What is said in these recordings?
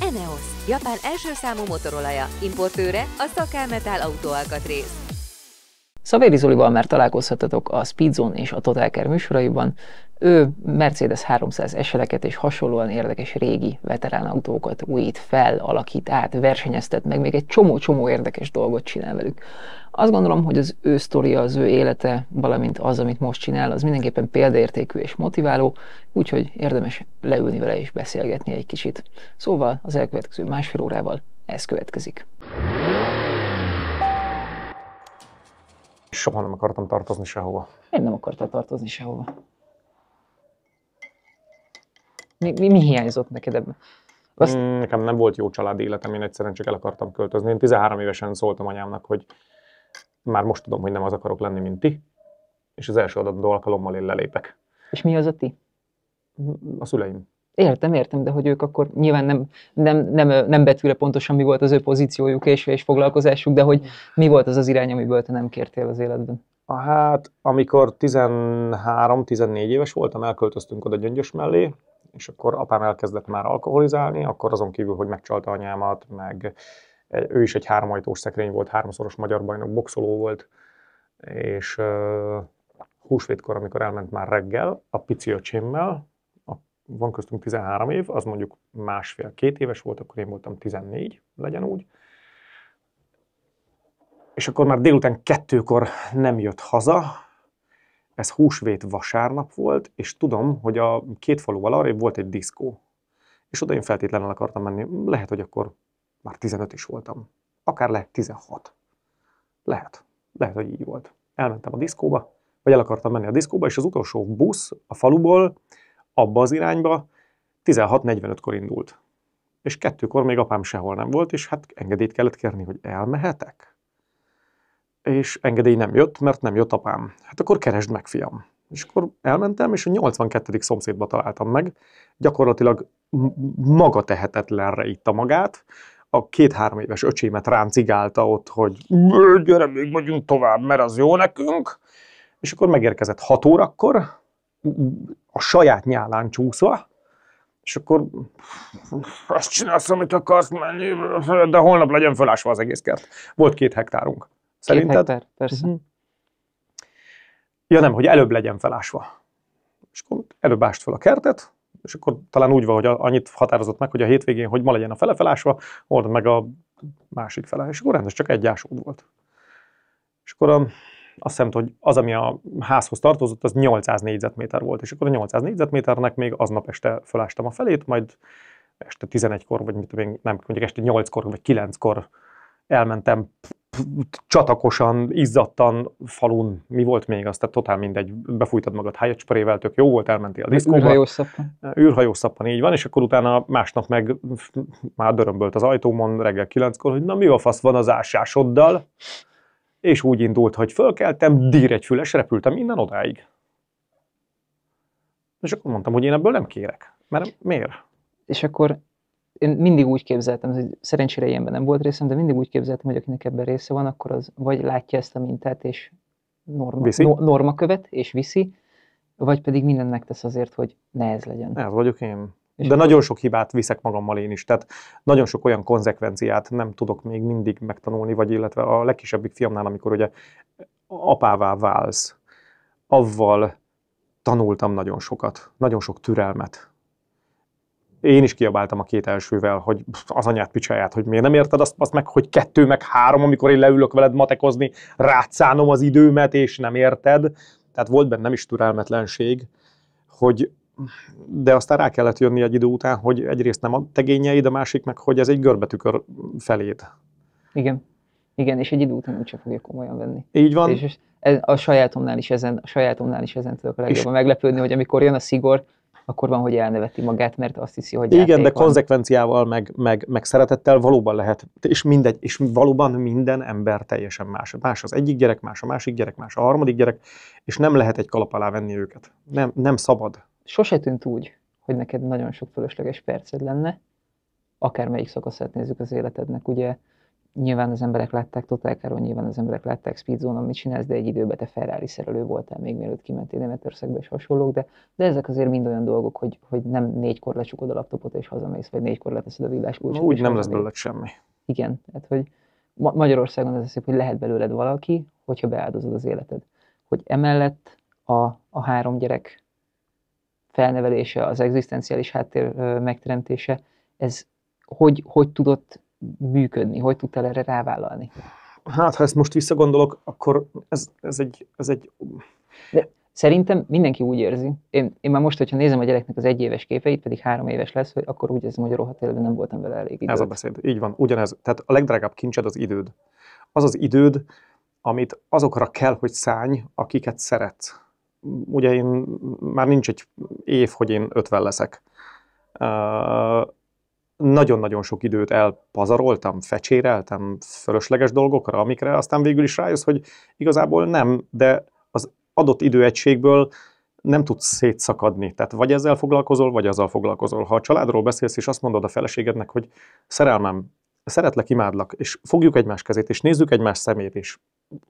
Eneos, Japán első számú motorolaja, importőre a Szakámetál autóalkatrész. Szavéri Zolival már találkozhatatok a Speedzone és a Totalker műsoraiban, ő Mercedes 300 eseleket és hasonlóan érdekes régi veterán autókat újít fel, alakít át, versenyeztet meg, még egy csomó-csomó érdekes dolgot csinál velük. Azt gondolom, hogy az ő sztoria, az ő élete, valamint az, amit most csinál, az mindenképpen példaértékű és motiváló, úgyhogy érdemes leülni vele és beszélgetni egy kicsit. Szóval az elkövetkező másfél órával ez következik. Soha nem akartam tartozni sehova. Én nem akartam tartozni sehova. Mi, mi, mi hiányzott neked ebben? Azt... Mm, nekem nem volt jó családi életem, én egyszerűen csak el akartam költözni. Én 13 évesen szóltam anyámnak, hogy már most tudom, hogy nem az akarok lenni, mint ti, és az első adott alkalommal én lelépek. És mi az a ti? A szüleim. Értem, értem, de hogy ők akkor nyilván nem, nem, nem, nem betűre pontosan mi volt az ő pozíciójuk és, és foglalkozásuk, de hogy mi volt az az irány, amiből te nem kértél az életben? Hát, amikor 13-14 éves voltam, elköltöztünk oda Gyöngyös mellé, és akkor apám elkezdett már alkoholizálni, akkor azon kívül, hogy megcsalta anyámat, meg ő is egy háromajtós szekrény volt, háromszoros magyar bajnok boxoló volt, és uh, húsvétkor, amikor elment már reggel, a pici öcsémmel, a, van köztünk 13 év, az mondjuk másfél-két éves volt, akkor én voltam 14, legyen úgy, és akkor már délután kettőkor nem jött haza, ez húsvét vasárnap volt, és tudom, hogy a két falu arra volt egy diszkó. És oda én feltétlenül akartam menni. Lehet, hogy akkor már 15 is voltam. Akár lehet 16. Lehet. Lehet, hogy így volt. Elmentem a diszkóba, vagy el akartam menni a diszkóba, és az utolsó busz a faluból abba az irányba 16.45-kor indult. És kettőkor még apám sehol nem volt, és hát engedélyt kellett kérni, hogy elmehetek és engedély nem jött, mert nem jött apám. Hát akkor keresd meg, fiam. És akkor elmentem, és a 82. szomszédba találtam meg. Gyakorlatilag maga tehetetlenre itta magát. A két-három éves öcsémet rám cigálta ott, hogy gyere, még megyünk tovább, mert az jó nekünk. És akkor megérkezett 6 órakor, a saját nyálán csúszva, és akkor azt csinálsz, amit akarsz menni, de holnap legyen fölásva az egész kert. Volt két hektárunk. Szerinted? Két hektár, persze. Uh-huh. Ja nem, hogy előbb legyen felásva. És akkor előbb ást fel a kertet, és akkor talán úgy van, hogy annyit határozott meg, hogy a hétvégén, hogy ma legyen a fele felásva, old meg a másik fele. És akkor rendes, csak egy ásód volt. És akkor a, um, azt hiszem, hogy az, ami a házhoz tartozott, az 800 négyzetméter volt, és akkor a 800 négyzetméternek még aznap este felástam a felét, majd este 11-kor, vagy mit tudom én, nem, mondjuk este 8-kor, vagy 9-kor elmentem csatakosan, izzadtan falun, mi volt még az, tehát totál mindegy, befújtad magad hájacsparével, tök jó volt, elmentél a diszkóba. Űrhajószappan. Űrhajószappan, így van, és akkor utána másnap meg már dörömbölt az ajtómon reggel kilenckor, hogy na mi a fasz van az ásásoddal, és úgy indult, hogy fölkeltem, dír egy füles, repültem innen odáig. És akkor mondtam, hogy én ebből nem kérek. Mert miért? És akkor én mindig úgy képzeltem, hogy szerencsére ilyenben nem volt részem, de mindig úgy képzeltem, hogy akinek ebben része van, akkor az vagy látja ezt a mintát, és norma, viszi? no, norma követ, és viszi, vagy pedig mindent megtesz azért, hogy ne ez legyen. Ez vagyok én. És De akkor... nagyon sok hibát viszek magammal én is, tehát nagyon sok olyan konzekvenciát nem tudok még mindig megtanulni, vagy illetve a legkisebbik fiamnál, amikor ugye apává válsz, avval tanultam nagyon sokat, nagyon sok türelmet, én is kiabáltam a két elsővel, hogy az anyát picsáját, hogy miért nem érted azt, azt meg, hogy kettő, meg három, amikor én leülök veled matekozni, rátszánom az időmet, és nem érted. Tehát volt bennem is türelmetlenség, hogy de aztán rá kellett jönni egy idő után, hogy egyrészt nem a tegényeid, a másik meg, hogy ez egy görbetükör feléd. Igen. Igen, és egy idő után úgyse fogja komolyan venni. Így van. És, és ez, a sajátomnál is ezen, a sajátomnál is ezen tudok legjobban meglepődni, hogy amikor jön a szigor, akkor van, hogy elneveti magát, mert azt hiszi, hogy Igen, de van. konzekvenciával, meg, meg, meg, szeretettel valóban lehet, és, mindegy, és valóban minden ember teljesen más. Más az egyik gyerek, más a másik gyerek, más a harmadik gyerek, és nem lehet egy kalap alá venni őket. Nem, nem szabad. Sose tűnt úgy, hogy neked nagyon sok fölösleges perced lenne, akármelyik szakaszát nézzük az életednek, ugye nyilván az emberek látták Total nyilván az emberek látták Speedzone, amit csinálsz, de egy időben te Ferrari szerelő voltál, még mielőtt kimentél Németországba és hasonlók, de, de ezek azért mind olyan dolgok, hogy, hogy nem négykor lecsukod a laptopot és hazamész, vagy négykor leteszed a kulcsot. Úgy nem lesz belőled semmi. Igen, tehát hogy Ma- Magyarországon az szép, hogy lehet belőled valaki, hogyha beáldozod az életed. Hogy emellett a, a három gyerek felnevelése, az egzisztenciális háttér megteremtése, ez hogy, hogy tudott működni? Hogy tudtál erre rávállalni? Hát, ha ezt most visszagondolok, akkor ez, ez egy... Ez egy... De szerintem mindenki úgy érzi, én, én már most, hogyha nézem a gyereknek az egyéves képeit, pedig három éves lesz, hogy akkor úgy érzem, hogy a rohadt életben nem voltam vele elég időt. Ez a beszéd, így van, ugyanez. Tehát a legdrágább kincsed az időd. Az az időd, amit azokra kell, hogy szállj, akiket szeret. Ugye én, már nincs egy év, hogy én ötven leszek nagyon-nagyon sok időt elpazaroltam, fecséreltem fölösleges dolgokra, amikre aztán végül is rájössz, hogy igazából nem, de az adott időegységből nem tudsz szétszakadni. Tehát vagy ezzel foglalkozol, vagy azzal foglalkozol. Ha a családról beszélsz, és azt mondod a feleségednek, hogy szerelmem, szeretlek, imádlak, és fogjuk egymás kezét, és nézzük egymás szemét, és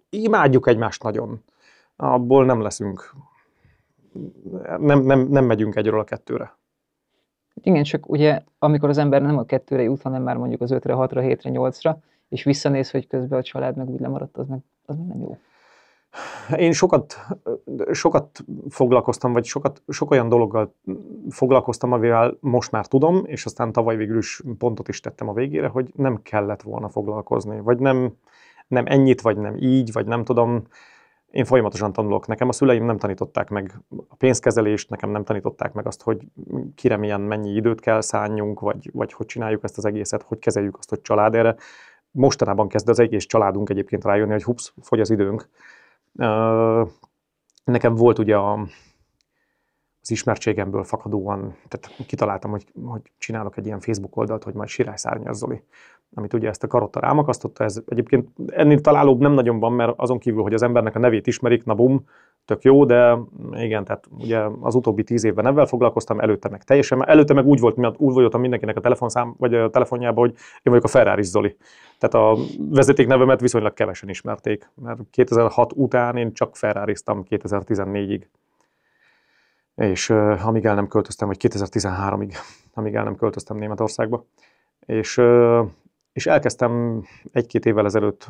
imádjuk egymást nagyon, abból nem leszünk. Nem, nem, nem megyünk egyről a kettőre. Igen, csak ugye, amikor az ember nem a kettőre jut, hanem már mondjuk az ötre, hatra, hétre, nyolcra, és visszanéz, hogy közben a család meg úgy lemaradt, az meg, az meg nem jó. Én sokat, sokat foglalkoztam, vagy sokat, sok olyan dologgal foglalkoztam, amivel most már tudom, és aztán tavaly végül is pontot is tettem a végére, hogy nem kellett volna foglalkozni, vagy nem, nem ennyit, vagy nem így, vagy nem tudom én folyamatosan tanulok. Nekem a szüleim nem tanították meg a pénzkezelést, nekem nem tanították meg azt, hogy kire milyen mennyi időt kell szálljunk, vagy, vagy hogy csináljuk ezt az egészet, hogy kezeljük azt, hogy család erre. Mostanában kezd az egész családunk egyébként rájönni, hogy hups, fogy az időnk. Nekem volt ugye a, az ismertségemből fakadóan, tehát kitaláltam, hogy, hogy csinálok egy ilyen Facebook oldalt, hogy majd Sirály Szárnyas Zoli amit ugye ezt a karotta rámakasztotta, ez egyébként ennél találóbb nem nagyon van, mert azon kívül, hogy az embernek a nevét ismerik, na bum, tök jó, de igen, tehát ugye az utóbbi tíz évben ebben foglalkoztam, előtte meg teljesen, előtte meg úgy volt, mert úgy voltam mindenkinek a telefonszám, vagy a telefonjában, hogy én vagyok a Ferrari Zoli. Tehát a vezeték nevemet viszonylag kevesen ismerték, mert 2006 után én csak ferrari 2014-ig. És uh, amíg el nem költöztem, vagy 2013-ig, amíg el nem költöztem Németországba. És uh, és elkezdtem egy-két évvel ezelőtt,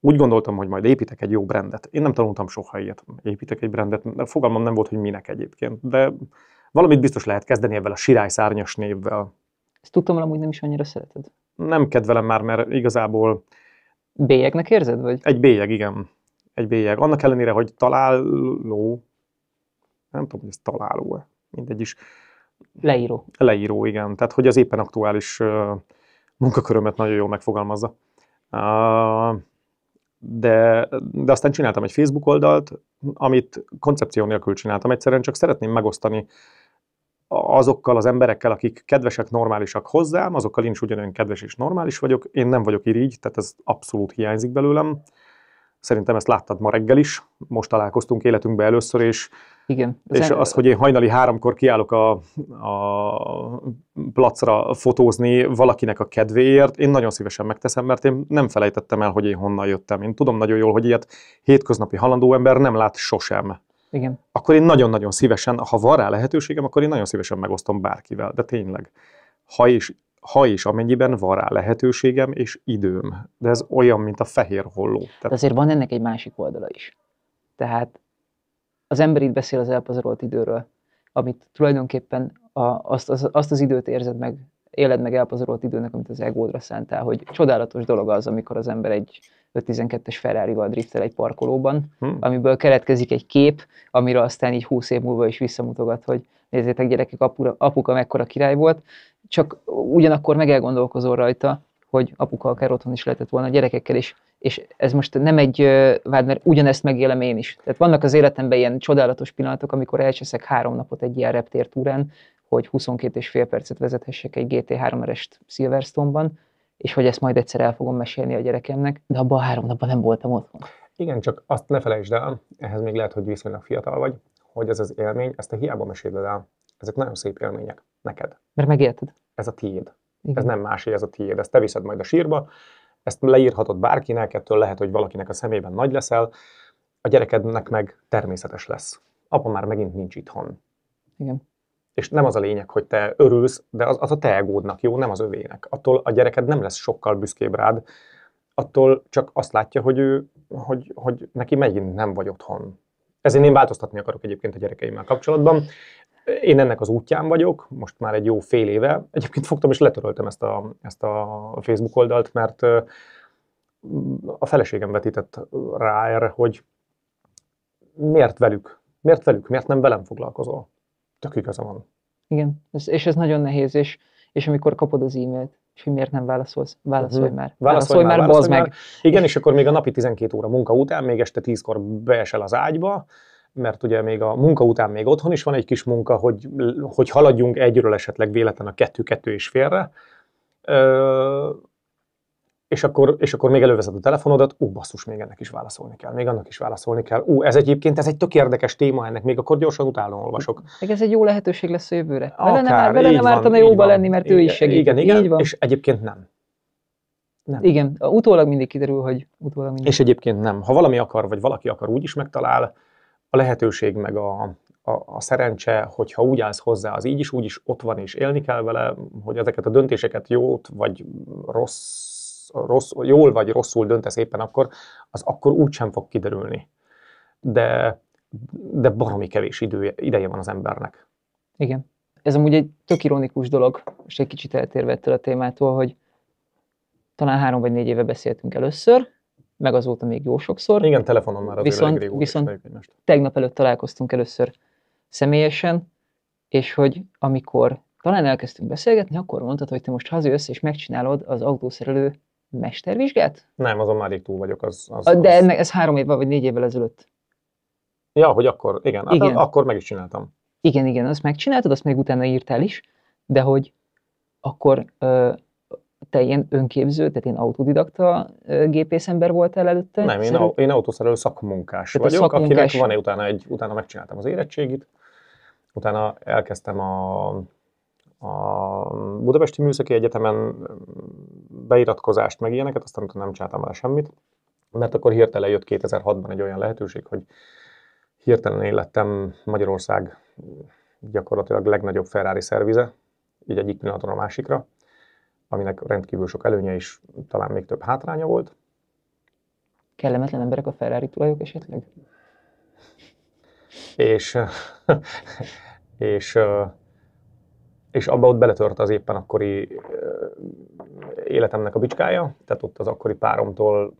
úgy gondoltam, hogy majd építek egy jó brandet. Én nem tanultam soha ilyet, építek egy brandet, fogalmam nem volt, hogy minek egyébként, de valamit biztos lehet kezdeni ebben a szárnyas névvel. Ezt tudtam, amúgy nem is annyira szereted. Nem kedvelem már, mert igazából... Bélyegnek érzed, vagy? Egy bélyeg, igen. Egy bélyeg. Annak ellenére, hogy találó... Nem tudom, hogy ez találó-e. Mindegy is. Leíró. Leíró, igen. Tehát, hogy az éppen aktuális uh, munkakörömet nagyon jól megfogalmazza. De, de aztán csináltam egy Facebook oldalt, amit koncepció nélkül csináltam. Egyszerűen csak szeretném megosztani azokkal az emberekkel, akik kedvesek, normálisak hozzám, azokkal én is ugyanolyan kedves és normális vagyok. Én nem vagyok irigy, tehát ez abszolút hiányzik belőlem. Szerintem ezt láttad ma reggel is, most találkoztunk életünkben először, és, Igen. és Zen... az, hogy én hajnali háromkor kiállok a, a placra fotózni valakinek a kedvéért, én nagyon szívesen megteszem, mert én nem felejtettem el, hogy én honnan jöttem. Én tudom nagyon jól, hogy ilyet hétköznapi halandó ember nem lát sosem. Igen. Akkor én nagyon-nagyon szívesen, ha van rá lehetőségem, akkor én nagyon szívesen megosztom bárkivel, de tényleg. Ha is ha és amennyiben van rá lehetőségem és időm. De ez olyan, mint a fehér holló. Tehát... De azért van ennek egy másik oldala is. Tehát az ember itt beszél az elpazarolt időről, amit tulajdonképpen a, azt, az, azt az időt érzed meg, éled meg elpazarolt időnek, amit az egódra szántál, hogy csodálatos dolog az, amikor az ember egy 512-es Ferrari-val driftel egy parkolóban, hmm. amiből keletkezik egy kép, amire aztán így 20 év múlva is visszamutogat, hogy nézzétek gyerekek, apura, apuka mekkora király volt, csak ugyanakkor meg elgondolkozol rajta, hogy apuka akár otthon is lehetett volna a gyerekekkel is. És ez most nem egy vád, mert ugyanezt megélem én is. Tehát vannak az életemben ilyen csodálatos pillanatok, amikor elcseszek három napot egy ilyen túrán, hogy 22 és fél percet vezethessek egy GT 3 est Silverstone-ban, és hogy ezt majd egyszer el fogom mesélni a gyerekemnek, de abban a három napban nem voltam otthon. Igen, csak azt ne felejtsd el, ehhez még lehet, hogy viszonylag fiatal vagy, hogy ez az élmény, ezt te hiába meséled el. Ezek nagyon szép élmények. Neked. Mert megérted. Ez a tiéd. Igen. Ez nem másé, ez a tiéd. Ezt te viszed majd a sírba, ezt leírhatod bárkinek, ettől lehet, hogy valakinek a szemében nagy leszel, a gyerekednek meg természetes lesz. Apa már megint nincs itthon. Igen. És nem az a lényeg, hogy te örülsz, de az, az a te egódnak jó, nem az övének. Attól a gyereked nem lesz sokkal büszkébb rád, attól csak azt látja, hogy, ő, hogy, hogy neki megint nem vagy otthon. Ezért én változtatni akarok egyébként a gyerekeimmel kapcsolatban én ennek az útján vagyok, most már egy jó fél éve. Egyébként fogtam és letöröltem ezt a, ezt a Facebook oldalt, mert a feleségem vetített rá erre, hogy miért velük? Miért velük? Miért nem velem foglalkozol? Tök igaza van. Igen, ez, és ez nagyon nehéz, és, és amikor kapod az e-mailt, és hogy miért nem válaszolsz, válaszolj uh-huh. már. Válaszolj, válaszolj már, válaszolj, válaszolj meg. Igen, és akkor még a napi 12 óra munka után, még este 10-kor beesel az ágyba, mert ugye még a munka után még otthon is van egy kis munka, hogy, hogy haladjunk egyről esetleg véletlen a kettő-kettő és félre, Ö, és akkor, és akkor még elővezet a telefonodat, ú, basszus, még ennek is válaszolni kell, még annak is válaszolni kell. Ú, ez egyébként, ez egy tök érdekes téma ennek, még akkor gyorsan utána olvasok. Meg ez egy jó lehetőség lesz a jövőre. Akár, vele nem, vele nem ártana jóba lenni, mert igen, ő is segít. Igen, igen, így van. és egyébként nem. Nem. Igen, utólag mindig kiderül, hogy utólag mindig. És egyébként nem. Ha valami akar, vagy valaki akar, úgy is megtalál, a lehetőség meg a, a, a szerencse, hogyha úgy állsz hozzá, az így is, úgy is ott van és élni kell vele, hogy ezeket a döntéseket jót vagy rossz, rossz, jól vagy rosszul döntesz éppen akkor, az akkor úgy sem fog kiderülni. De, de baromi kevés idő, ideje van az embernek. Igen. Ez amúgy egy tök ironikus dolog, és egy kicsit eltérve ettől a témától, hogy talán három vagy négy éve beszéltünk először, meg azóta még jó sokszor. Igen, telefonon már azért viszont, viszont tegnap előtt találkoztunk először személyesen, és hogy amikor talán elkezdtünk beszélgetni, akkor mondtad, hogy te most hazajössz és megcsinálod az autószerelő mestervizsgát? Nem, azon már rég túl vagyok. Az, az, az... De ennek ez három évvel vagy négy évvel ezelőtt. Ja, hogy akkor, igen, hát igen. Hát, akkor meg is csináltam. Igen, igen, azt megcsináltad, azt még utána írtál is, de hogy akkor ö, te ilyen önképző, tehát én autodidakta gépészember voltál előtte? Nem, én, au, én autószerelő szakmunkás tehát vagyok, szakmunkás... akinek van egy utána, egy, utána megcsináltam az érettségit, utána elkezdtem a, a Budapesti Műszaki Egyetemen mm, beiratkozást, meg ilyeneket, aztán utána nem csináltam el semmit, mert akkor hirtelen jött 2006-ban egy olyan lehetőség, hogy hirtelen én lettem Magyarország gyakorlatilag legnagyobb Ferrari szervize, így egyik pillanatról a másikra aminek rendkívül sok előnye is, talán még több hátránya volt. Kellemetlen emberek a Ferrari tulajok esetleg? és, és, és abba ott beletört az éppen akkori eh, életemnek a bicskája, tehát ott az akkori páromtól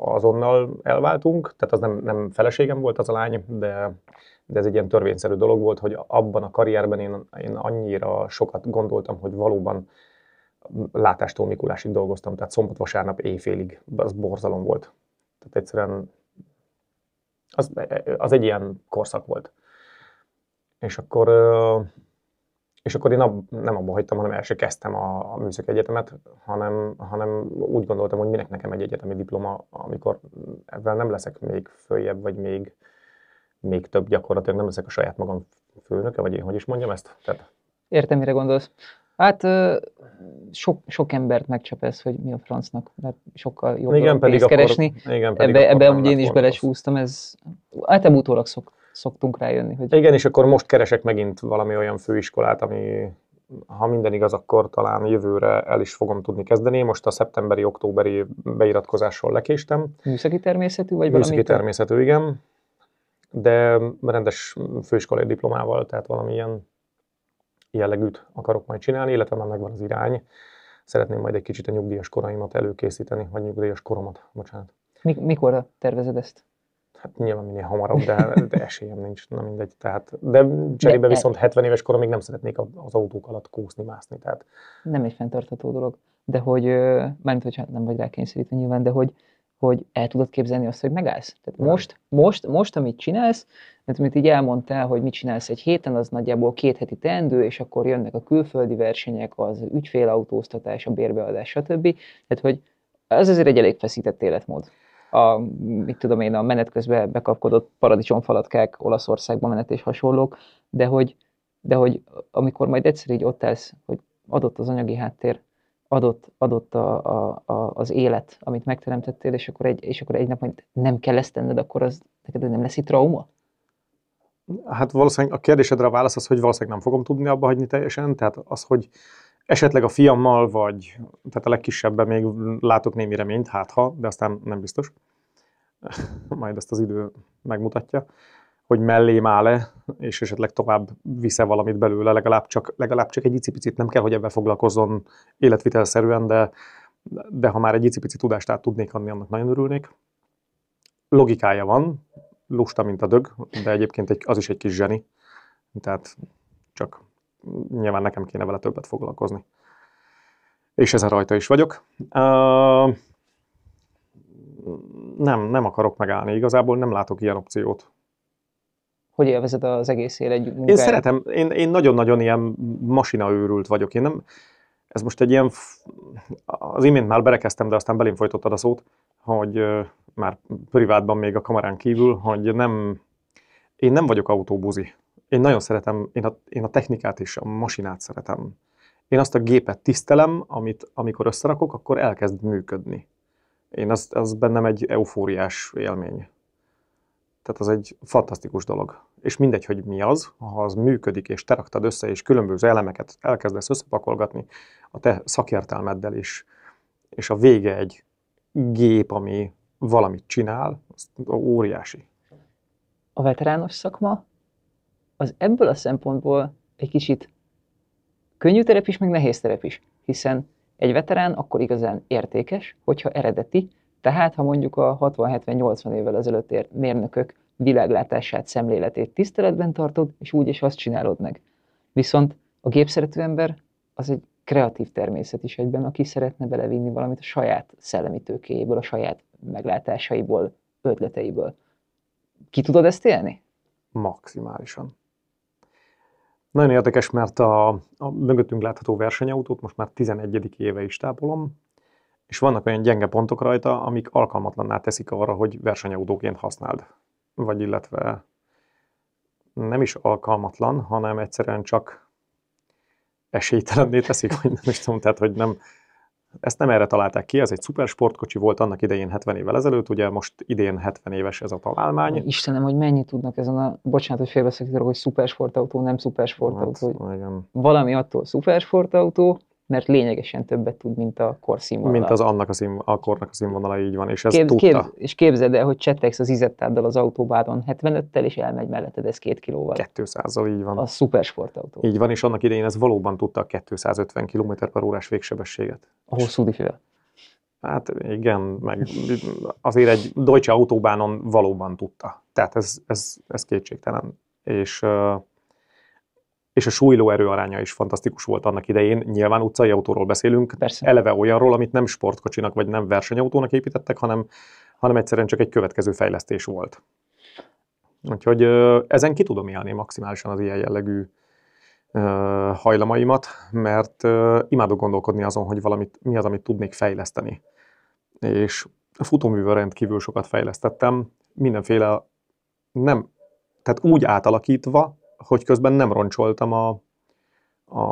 azonnal elváltunk, tehát az nem, nem feleségem volt az a lány, de, de ez egy ilyen törvényszerű dolog volt, hogy abban a karrierben én, én annyira sokat gondoltam, hogy valóban látástól Mikulásig dolgoztam, tehát szombat-vasárnap éjfélig, az borzalom volt. Tehát egyszerűen az, az egy ilyen korszak volt. És akkor, és akkor én ab, nem abba hagytam, hanem első kezdtem a, a műszaki egyetemet, hanem, hanem úgy gondoltam, hogy minek nekem egy egyetemi diploma, amikor ebben nem leszek még följebb, vagy még, még több gyakorlatilag nem leszek a saját magam főnöke, vagy én hogy is mondjam ezt? Tehát... Értem, mire gondolsz. Hát sok, sok embert megcsap ez, hogy mi a francnak, mert sokkal jobb igen, pedig pénzt keresni. Akkor, igen, pedig ebbe, ebbe ugye én is belesúztam, ez általában utólag szok, szoktunk rájönni. Hogy... Igen, és akkor most keresek megint valami olyan főiskolát, ami ha minden igaz, akkor talán jövőre el is fogom tudni kezdeni. Most a szeptemberi-októberi beiratkozásról lekéstem. Műszaki természetű vagy valami? Műszaki természetű, igen. De rendes főiskolai diplomával, tehát valamilyen jellegűt akarok majd csinálni, illetve már megvan az irány. Szeretném majd egy kicsit a nyugdíjas koraimat előkészíteni, vagy nyugdíjas koromat, bocsánat. Mikor tervezed ezt? Hát nyilván minél hamarabb, de, de esélyem nincs, na mindegy. Tehát, de cserébe de viszont 70 éves koromig nem szeretnék az autók alatt kúszni, mászni. Tehát. Nem egy fenntartható dolog, de hogy, mármint, hogy hát nem vagy rá kényszerítve nyilván, de hogy hogy el tudod képzelni azt, hogy megállsz. Tehát most, most, most, amit csinálsz, mert amit így elmondtál, hogy mit csinálsz egy héten, az nagyjából két heti teendő, és akkor jönnek a külföldi versenyek, az ügyfélautóztatás, a bérbeadás, stb. Tehát, hogy ez azért egy elég feszített életmód. A, mit tudom én, a menet közben bekapkodott paradicsomfalatkák Olaszországban menet és hasonlók, de hogy, de hogy amikor majd egyszer így ott állsz, hogy adott az anyagi háttér, adott, adott a, a, a, az élet, amit megteremtettél, és akkor, egy, és akkor egy nap majd nem kell ezt tenned, akkor az neked nem lesz itt trauma? Hát valószínűleg a kérdésedre a válasz az, hogy valószínűleg nem fogom tudni abba hagyni teljesen, tehát az, hogy esetleg a fiammal, vagy tehát a legkisebben még látok némi reményt, hát ha, de aztán nem biztos. Majd ezt az idő megmutatja hogy mellém áll-e, és esetleg tovább visze valamit belőle, legalább csak, legalább csak egy icipicit, nem kell, hogy ebben foglalkozzon életvitelszerűen, de, de ha már egy icipici tudást át tudnék adni, annak nagyon örülnék. Logikája van, lusta, mint a dög, de egyébként egy, az is egy kis zseni, tehát csak nyilván nekem kéne vele többet foglalkozni. És ezen rajta is vagyok. Uh, nem, nem akarok megállni. Igazából nem látok ilyen opciót hogy élvezed az egész élet egy munkáját? Én szeretem, én, én nagyon-nagyon ilyen masinaőrült vagyok. Én nem, ez most egy ilyen, az imént már berekeztem, de aztán belém folytottad a szót, hogy már privátban még a kamerán kívül, hogy nem, én nem vagyok autóbuzi. Én nagyon szeretem, én a, én a technikát és a masinát szeretem. Én azt a gépet tisztelem, amit amikor összerakok, akkor elkezd működni. Én az, az bennem egy eufóriás élmény. Tehát az egy fantasztikus dolog. És mindegy, hogy mi az, ha az működik, és te raktad össze, és különböző elemeket elkezdesz összepakolgatni a te szakértelmeddel is, és a vége egy gép, ami valamit csinál, az óriási. A veterános szakma az ebből a szempontból egy kicsit könnyű terep is, meg nehéz terep is, hiszen egy veterán akkor igazán értékes, hogyha eredeti, tehát, ha mondjuk a 60-70-80 évvel ezelőtt ért mérnökök világlátását, szemléletét tiszteletben tartod, és úgy is azt csinálod meg. Viszont a gépszerető ember az egy kreatív természet is egyben, aki szeretne belevinni valamit a saját szellemi tőkéjéből, a saját meglátásaiból, ötleteiből. Ki tudod ezt élni? Maximálisan. Nagyon érdekes, mert a, a mögöttünk látható versenyautót most már 11. éve is tápolom, és vannak olyan gyenge pontok rajta, amik alkalmatlanná teszik arra, hogy versenyautóként használd. Vagy illetve nem is alkalmatlan, hanem egyszerűen csak esélytelenné teszik, vagy nem is tudom, tehát hogy nem, ezt nem erre találták ki, ez egy szuper sportkocsi volt annak idején 70 évvel ezelőtt, ugye most idén 70 éves ez a találmány. Istenem, hogy mennyit tudnak ezen a, bocsánat, hogy félbeszakítok, hogy szuper sportautó, nem szuper sportautó. Hát, igen. Valami attól szuper sportautó, mert lényegesen többet tud, mint a korszínvonal. Mint az annak a, szín, a kornak a színvonala, így van, és ez Képz, tudta. Képz, és képzeld el, hogy csetex az izettáddal az autóbádon 75-tel, és elmegy melletted ez két kilóval. 200-al, így van. A szupersportautó. Így van, és annak idején ez valóban tudta a 250 km per órás végsebességet. A hosszú diffivel. Hát igen, meg azért egy Deutsche autóbánon valóban tudta. Tehát ez, ez, ez kétségtelen. És uh, és a súlyló erőaránya is fantasztikus volt annak idején. Nyilván utcai autóról beszélünk, Persze. eleve olyanról, amit nem sportkocsinak vagy nem versenyautónak építettek, hanem, hanem egyszerűen csak egy következő fejlesztés volt. Úgyhogy ezen ki tudom élni maximálisan az ilyen jellegű hajlamaimat, mert imádok gondolkodni azon, hogy valamit, mi az, amit tudnék fejleszteni. És a futóművel rendkívül sokat fejlesztettem, mindenféle nem, tehát úgy átalakítva, hogy közben nem roncsoltam a, a,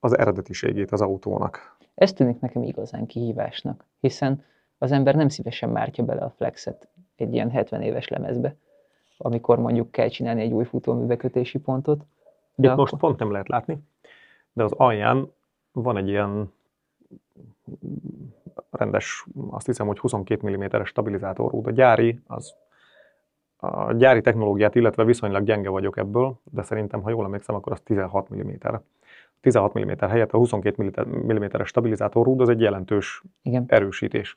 az eredetiségét az autónak. Ez tűnik nekem igazán kihívásnak, hiszen az ember nem szívesen mártja bele a flexet egy ilyen 70 éves lemezbe, amikor mondjuk kell csinálni egy új futóművekötési pontot. De Itt akkor... most pont nem lehet látni, de az alján van egy ilyen rendes, azt hiszem, hogy 22 mm-es stabilizátor A gyári az a gyári technológiát, illetve viszonylag gyenge vagyok ebből, de szerintem, ha jól emlékszem, akkor az 16 mm. 16 mm helyett a 22 mm-es rúd, az egy jelentős Igen. erősítés.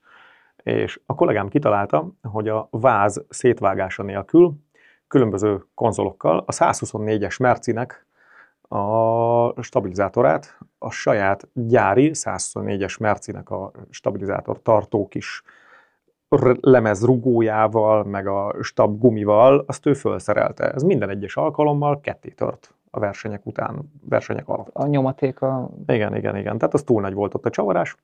És a kollégám kitalálta, hogy a váz szétvágása nélkül különböző konzolokkal a 124-es Mercinek a stabilizátorát a saját gyári 124-es Mercinek a stabilizátor tartó kis lemez rugójával, meg a stab gumival, azt ő felszerelte. Ez minden egyes alkalommal ketté tört a versenyek után, versenyek alatt. A nyomaték a. Igen, igen, igen. Tehát az túl nagy volt ott a csavarás.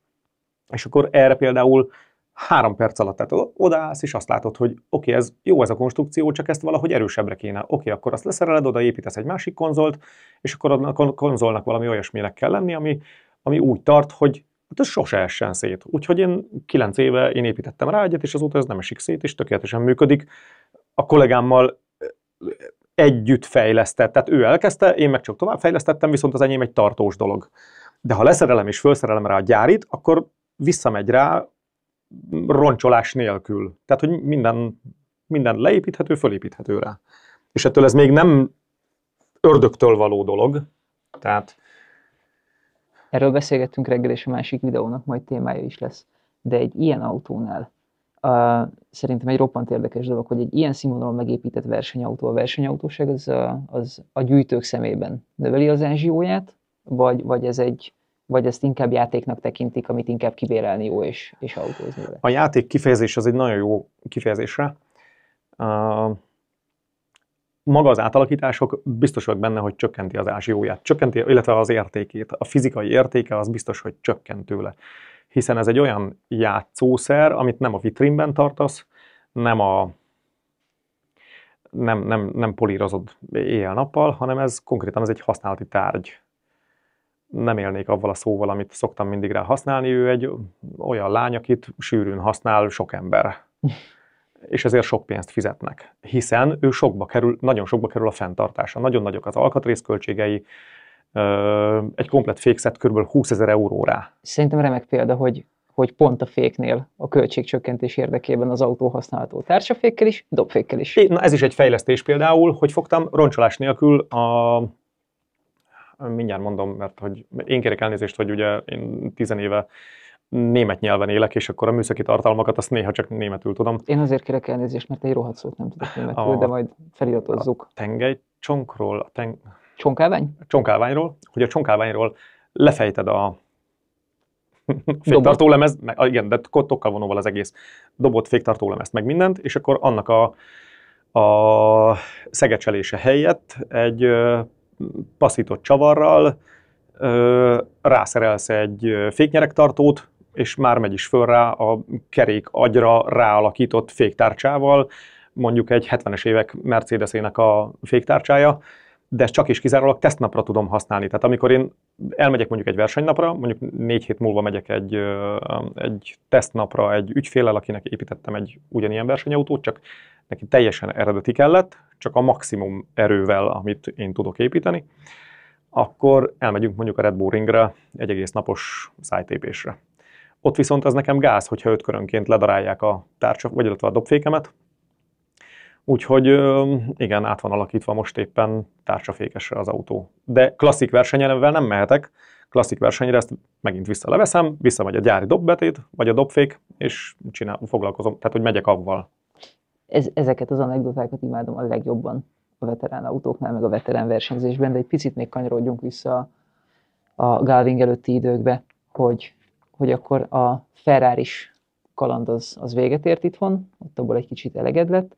És akkor erre például három perc alatt, tehát odaállsz, és azt látod, hogy oké, okay, ez jó ez a konstrukció, csak ezt valahogy erősebbre kéne. Oké, okay, akkor azt leszereled, oda építesz egy másik konzolt, és akkor a konzolnak valami olyasminek kell lenni, ami, ami úgy tart, hogy hát ez sose essen szét. Úgyhogy én kilenc éve én építettem rá egyet, és azóta ez nem esik szét, és tökéletesen működik. A kollégámmal eh, együtt fejlesztett, tehát ő elkezdte, én meg csak tovább fejlesztettem, viszont az enyém egy tartós dolog. De ha leszerelem és felszerelem rá a gyárit, akkor visszamegy rá mm, roncsolás nélkül. Tehát, hogy minden, minden leépíthető, fölépíthető rá. És ettől ez még nem ördögtől való dolog, tehát Erről beszélgettünk reggel, és a másik videónak majd témája is lesz. De egy ilyen autónál uh, szerintem egy roppant érdekes dolog, hogy egy ilyen színvonalon megépített versenyautó, a versenyautóság az a, az a gyűjtők szemében növeli az ázsióját, vagy, vagy ez egy vagy ezt inkább játéknak tekintik, amit inkább kibérelni jó és, és autózni vele? A játék kifejezés az egy nagyon jó kifejezésre. Uh, maga az átalakítások biztos benne, hogy csökkenti az ázsióját, csökkenti, illetve az értékét. A fizikai értéke az biztos, hogy csökkent tőle. Hiszen ez egy olyan játszószer, amit nem a vitrínben tartasz, nem a nem, nem, nem polírozod éjjel-nappal, hanem ez konkrétan ez egy használati tárgy. Nem élnék avval a szóval, amit szoktam mindig rá használni, ő egy olyan lány, akit sűrűn használ sok ember és ezért sok pénzt fizetnek, hiszen ő sokba kerül, nagyon sokba kerül a fenntartása, nagyon nagyok az alkatrészköltségei, egy komplet fékszet kb. 20 ezer euróra. Szerintem remek példa, hogy hogy pont a féknél a költségcsökkentés érdekében az autó használható társafékkel is, dobfékkel is. Na ez is egy fejlesztés például, hogy fogtam roncsolás nélkül a mindjárt mondom, mert hogy én kérek elnézést, hogy ugye én tizen éve német nyelven élek, és akkor a műszaki tartalmakat azt néha csak németül tudom. Én azért kérek elnézést, mert egy rohadt szót nem tudok németül, a, de majd feliratozzuk. A tengely csonkról, a teng... Csonkálvány? Csonkálványról, hogy a csonkálványról lefejted a féktartó lemez, meg, igen, de vonóval az egész dobott féktartó lemezt, meg mindent, és akkor annak a, a szegecselése helyett egy passzított csavarral ö, rászerelsz egy féknyerektartót, és már megy is föl rá a kerék agyra ráalakított féktárcsával, mondjuk egy 70-es évek Mercedesének a féktárcsája, de ezt csak is kizárólag tesztnapra tudom használni. Tehát amikor én elmegyek mondjuk egy versenynapra, mondjuk négy hét múlva megyek egy, egy tesztnapra egy ügyfélel, akinek építettem egy ugyanilyen versenyautót, csak neki teljesen eredeti kellett, csak a maximum erővel, amit én tudok építeni, akkor elmegyünk mondjuk a Red Bull Ringre egy egész napos szájtépésre. Ott viszont ez nekem gáz, hogyha öt körönként ledarálják a tárcsa, vagy illetve a dobfékemet. Úgyhogy igen, át van alakítva most éppen tárcsafékesre az autó. De klasszik versenyelemvel nem mehetek, klasszik versenyre ezt megint visszaleveszem, visszamegy a gyári dobbetét, vagy a dobfék, és csinál, foglalkozom, tehát hogy megyek avval. Ez, ezeket az anekdotákat imádom a legjobban a veterán autóknál, meg a veterán versenyzésben, de egy picit még kanyarodjunk vissza a Galving előtti időkbe, hogy hogy akkor a ferrari kaland az, az véget ért itthon, ott abból egy kicsit eleged lett,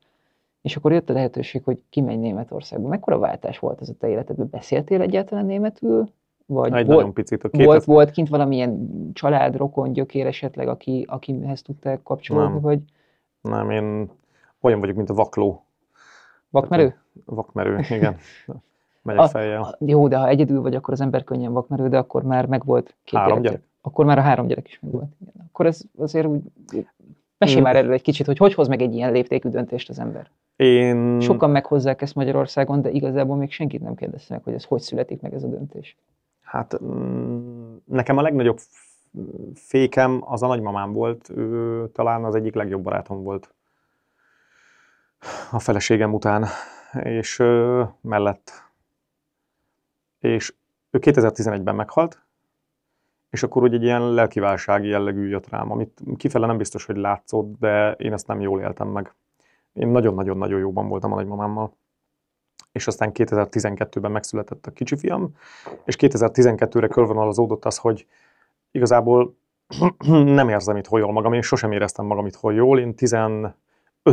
és akkor jött a lehetőség, hogy kimenj Németországba. Mekkora váltás volt ez a te életedben? Beszéltél egyáltalán németül? Vagy Egy volt, nagyon picit. A volt, az... volt kint valamilyen család, rokon, gyökér esetleg, aki, akihez tudtál kapcsolódni? Nem. Vagy? Nem, én olyan vagyok, mint a vakló. Vakmerő? Vakmerő, igen. Megyek a, a, Jó, de ha egyedül vagy, akkor az ember könnyen vakmerő, de akkor már megvolt két Három gyerek akkor már a három gyerek is megvolt. Akkor ez azért úgy... Mesélj már erről egy kicsit, hogy hogy hoz meg egy ilyen léptékű döntést az ember. Én... Sokan meghozzák ezt Magyarországon, de igazából még senkit nem kérdezte hogy ez hogy születik meg ez a döntés. Hát mm, nekem a legnagyobb fékem az a nagymamám volt, ő talán az egyik legjobb barátom volt a feleségem után, és ö, mellett. És ő 2011-ben meghalt, és akkor úgy egy ilyen lelkiválság jellegű jött rám, amit kifele nem biztos, hogy látszott, de én ezt nem jól éltem meg. Én nagyon-nagyon-nagyon jóban voltam a nagymamámmal. És aztán 2012-ben megszületett a kicsi fiam, és 2012-re körvonalazódott az, hogy igazából nem érzem itt hogy jól magam, én sosem éreztem magam itt hogy jól. Én 15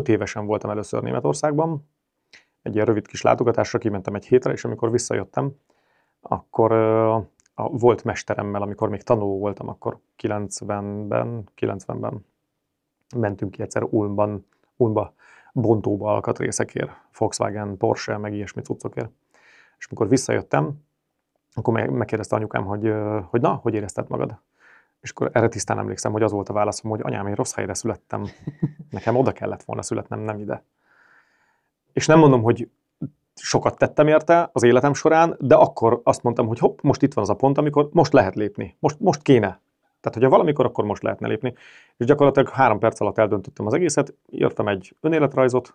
évesen voltam először Németországban, egy ilyen rövid kis látogatásra kimentem egy hétre, és amikor visszajöttem, akkor a volt mesteremmel, amikor még tanuló voltam, akkor 90-ben, 90-ben mentünk ki egyszer Ulmban, Ulmba bontóba alkatrészekért, Volkswagen, Porsche, meg ilyesmi cuccokért. És amikor visszajöttem, akkor megkérdezte anyukám, hogy, hogy na, hogy érezted magad? És akkor erre tisztán emlékszem, hogy az volt a válaszom, hogy anyám, én rossz helyre születtem, nekem oda kellett volna születnem, nem ide. És nem mondom, hogy sokat tettem érte az életem során, de akkor azt mondtam, hogy hopp, most itt van az a pont, amikor most lehet lépni, most, most kéne. Tehát, hogyha valamikor, akkor most lehetne lépni. És gyakorlatilag három perc alatt eldöntöttem az egészet, írtam egy önéletrajzot,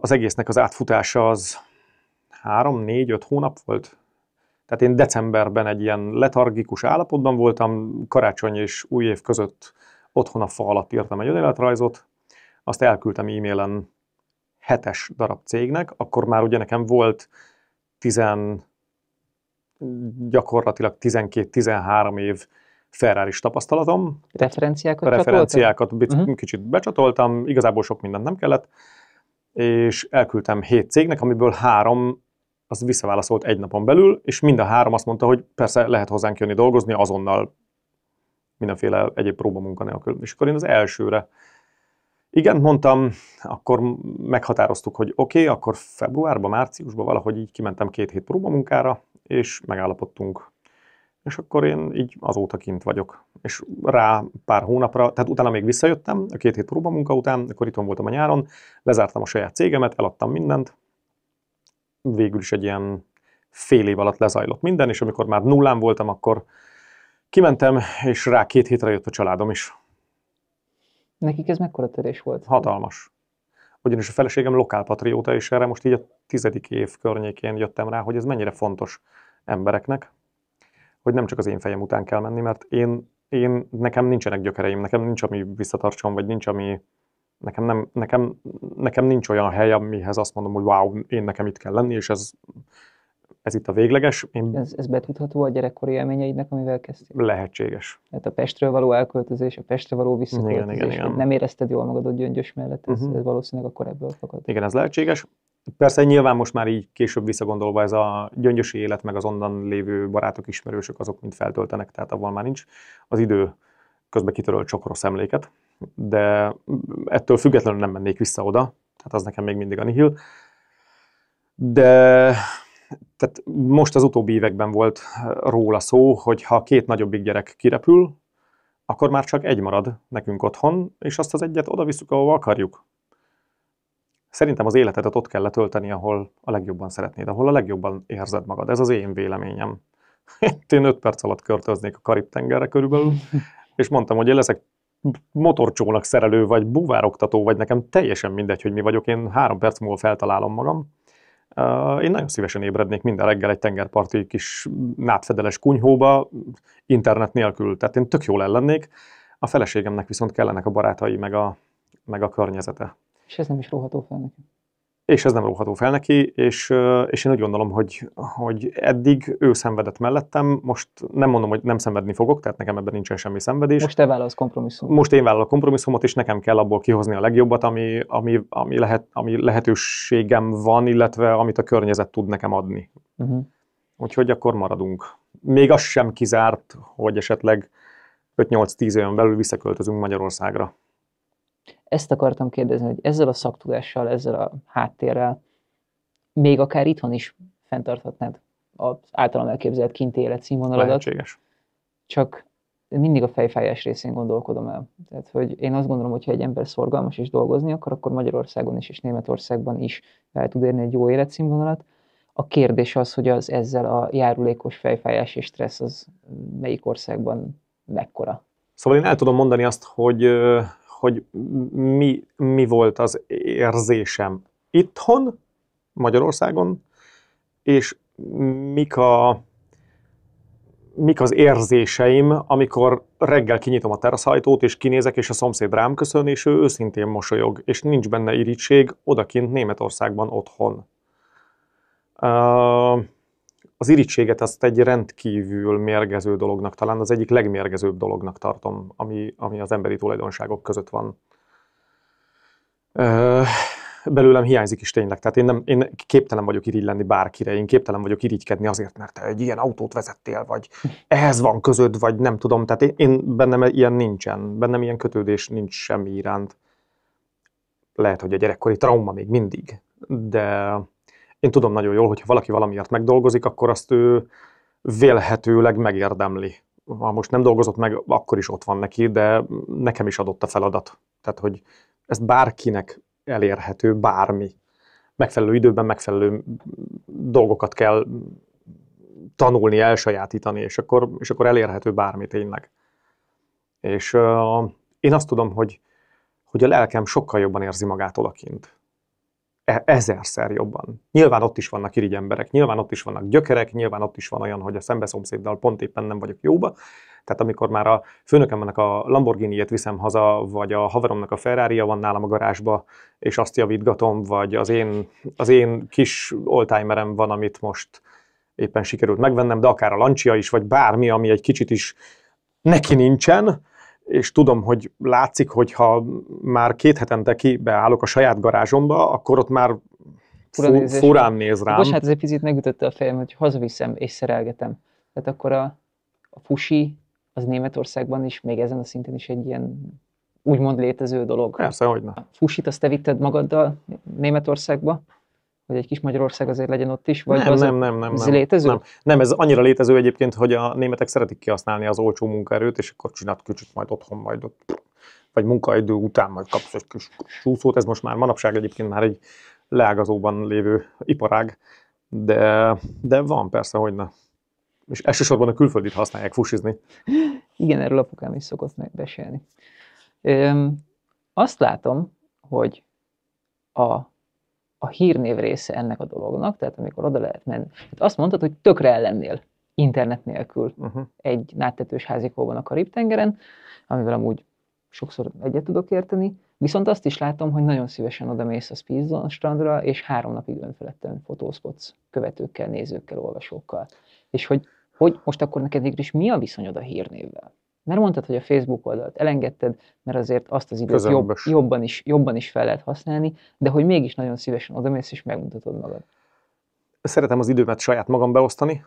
az egésznek az átfutása az három, négy, öt hónap volt. Tehát én decemberben egy ilyen letargikus állapotban voltam, karácsony és új év között otthon a fa alatt írtam egy önéletrajzot, azt elküldtem e-mailen hetes darab cégnek, akkor már ugye nekem volt 10, gyakorlatilag 12-13 év ferrari tapasztalatom. Referenciákat Referenciákat uh-huh. kicsit becsatoltam, igazából sok mindent nem kellett, és elküldtem hét cégnek, amiből három az visszaválaszolt egy napon belül, és mind a három azt mondta, hogy persze lehet hozzánk jönni dolgozni, azonnal mindenféle egyéb próba munkanélkül. És akkor én az elsőre igen, mondtam, akkor meghatároztuk, hogy oké, okay, akkor februárban, márciusban valahogy így kimentem két hét próbamunkára, és megállapodtunk. És akkor én így azóta kint vagyok. És rá pár hónapra, tehát utána még visszajöttem, a két hét próbamunka után, akkor itthon voltam a nyáron, lezártam a saját cégemet, eladtam mindent. Végül is egy ilyen fél év alatt lezajlott minden, és amikor már nullán voltam, akkor kimentem, és rá két hétre jött a családom is. Nekik ez mekkora törés volt? Hatalmas. Ugyanis a feleségem lokálpatrióta, és erre most így a tizedik év környékén jöttem rá, hogy ez mennyire fontos embereknek, hogy nem csak az én fejem után kell menni, mert én, én nekem nincsenek gyökereim, nekem nincs, ami visszatartson, vagy nincs, ami, nekem, nem, nekem, nekem nincs olyan hely, amihez azt mondom, hogy wow, én nekem itt kell lenni, és ez ez itt a végleges. Én... Ez, ez betudható a gyerekkori élményeidnek, amivel kezdtél? Lehetséges. Tehát a Pestről való elköltözés, a Pestre való visszaköltözés, igen, igen, igen. nem érezted jól magadat gyöngyös mellett, ez, uh-huh. ez valószínűleg akkor ebből fakad. Igen, ez lehetséges. Persze nyilván most már így később visszagondolva ez a gyöngyösi élet, meg az onnan lévő barátok, ismerősök, azok mind feltöltenek, tehát abban már nincs. Az idő közben kitörölt sok rossz emléket, de ettől függetlenül nem mennék vissza oda, tehát az nekem még mindig a nihil. De tehát most az utóbbi években volt eh, róla szó, hogy ha két nagyobbik gyerek kirepül, akkor már csak egy marad nekünk otthon, és azt az egyet oda visszük, ahova akarjuk. Szerintem az életedet ott kell letölteni, ahol a legjobban szeretnéd, ahol a legjobban érzed magad. Ez az én véleményem. Én 5 perc alatt körtöznék a Karib-tengerre körülbelül, és mondtam, hogy én leszek motorcsónak szerelő, vagy buvároktató, vagy nekem teljesen mindegy, hogy mi vagyok, én három perc múlva feltalálom magam, én nagyon szívesen ébrednék minden reggel egy tengerparti kis nátfedeles kunyhóba, internet nélkül, tehát én tök jól ellennék. A feleségemnek viszont kellenek a barátai, meg a, meg a környezete. És ez nem is róható fel nekem és ez nem róható fel neki, és, és én úgy gondolom, hogy, hogy eddig ő szenvedett mellettem, most nem mondom, hogy nem szenvedni fogok, tehát nekem ebben nincsen semmi szenvedés. Most te vállalsz kompromisszumot. Most én vállalok kompromisszumot, és nekem kell abból kihozni a legjobbat, ami, ami, ami, lehet, ami lehetőségem van, illetve amit a környezet tud nekem adni. Uh-huh. Úgyhogy akkor maradunk. Még az sem kizárt, hogy esetleg 5-8-10 belül visszaköltözünk Magyarországra. Ezt akartam kérdezni, hogy ezzel a szaktudással, ezzel a háttérrel még akár itthon is fenntarthatnád az általam elképzelt kinti életszínvonaladat. Lehetséges. Csak mindig a fejfájás részén gondolkodom el. Tehát, hogy én azt gondolom, hogy ha egy ember szorgalmas és dolgozni akar, akkor Magyarországon is és Németországban is el tud érni egy jó életszínvonalat. A kérdés az, hogy az ezzel a járulékos fejfájás és stressz az melyik országban mekkora. Szóval én el tudom mondani azt, hogy hogy mi, mi volt az érzésem itthon, Magyarországon, és mik, a, mik az érzéseim, amikor reggel kinyitom a teraszhajtót, és kinézek, és a szomszéd rám köszön, és ő őszintén mosolyog, és nincs benne irítség odakint Németországban otthon. Uh, az irítséget azt egy rendkívül mérgező dolognak, talán az egyik legmérgezőbb dolognak tartom, ami, ami az emberi tulajdonságok között van. Ö, belőlem hiányzik is tényleg. Tehát én, nem, én képtelen vagyok irigy lenni bárkire, én képtelen vagyok irigykedni azért, mert te egy ilyen autót vezettél, vagy ehhez van közöd, vagy nem tudom. Tehát én, én bennem ilyen nincsen, bennem ilyen kötődés nincs semmi iránt. Lehet, hogy a gyerekkori trauma még mindig, de én tudom nagyon jól, hogyha valaki valamiért megdolgozik, akkor azt ő vélhetőleg megérdemli. Ha most nem dolgozott meg, akkor is ott van neki, de nekem is adott a feladat. Tehát, hogy ez bárkinek elérhető, bármi. Megfelelő időben megfelelő dolgokat kell tanulni, elsajátítani, és akkor, és akkor elérhető bármi tényleg. És uh, én azt tudom, hogy, hogy a lelkem sokkal jobban érzi magát odakint. E, ezerszer jobban. Nyilván ott is vannak irigy emberek, nyilván ott is vannak gyökerek, nyilván ott is van olyan, hogy a szembeszomszéddal pont éppen nem vagyok jóba. Tehát amikor már a főnökemnek a lamborghini viszem haza, vagy a haveromnak a ferrari van nálam a garázsba, és azt javítgatom, vagy az én, az én kis oldtimerem van, amit most éppen sikerült megvennem, de akár a lancsia is, vagy bármi, ami egy kicsit is neki nincsen, és tudom, hogy látszik, hogy ha már két hetente kibeállok a saját garázsomba, akkor ott már furán, furán néz rám. Most hát ez egy picit megütötte a fejem, hogy hazaviszem és szerelgetem. Tehát akkor a, a fusi az Németországban is, még ezen a szinten is egy ilyen úgymond létező dolog. Persze, hogy ne. A fusit azt te vitted magaddal Németországba, hogy egy kis Magyarország azért legyen ott is? Vagy nem, az nem, nem, nem, ez nem, létező? Nem. nem, ez annyira létező egyébként, hogy a németek szeretik kihasználni az olcsó munkaerőt, és akkor csinált kicsit majd otthon, majd ott, vagy munkaidő után majd kapsz egy kis súszót, Ez most már manapság egyébként már egy leágazóban lévő iparág, de, de van persze, hogy ne. És elsősorban a külföldit használják fusizni. Igen, erről apukám is szokott megbesélni. azt látom, hogy a a hírnév része ennek a dolognak, tehát amikor oda lehet menni. Hát azt mondtad, hogy tökre ellennél internet nélkül uh-huh. egy náttetős házikóban a Karib-tengeren, amivel amúgy sokszor egyet tudok érteni, viszont azt is látom, hogy nagyon szívesen oda mész a Speedzone strandra, és három napig önfeledten fotózkodsz követőkkel, nézőkkel, olvasókkal. És hogy, hogy most akkor neked végül is mi a viszonyod a hírnévvel? Mert mondtad, hogy a Facebook oldalt elengedted, mert azért azt az időt jobb, jobban, is, jobban is fel lehet használni, de hogy mégis nagyon szívesen odamész és megmutatod magad. Szeretem az időmet saját magam beosztani,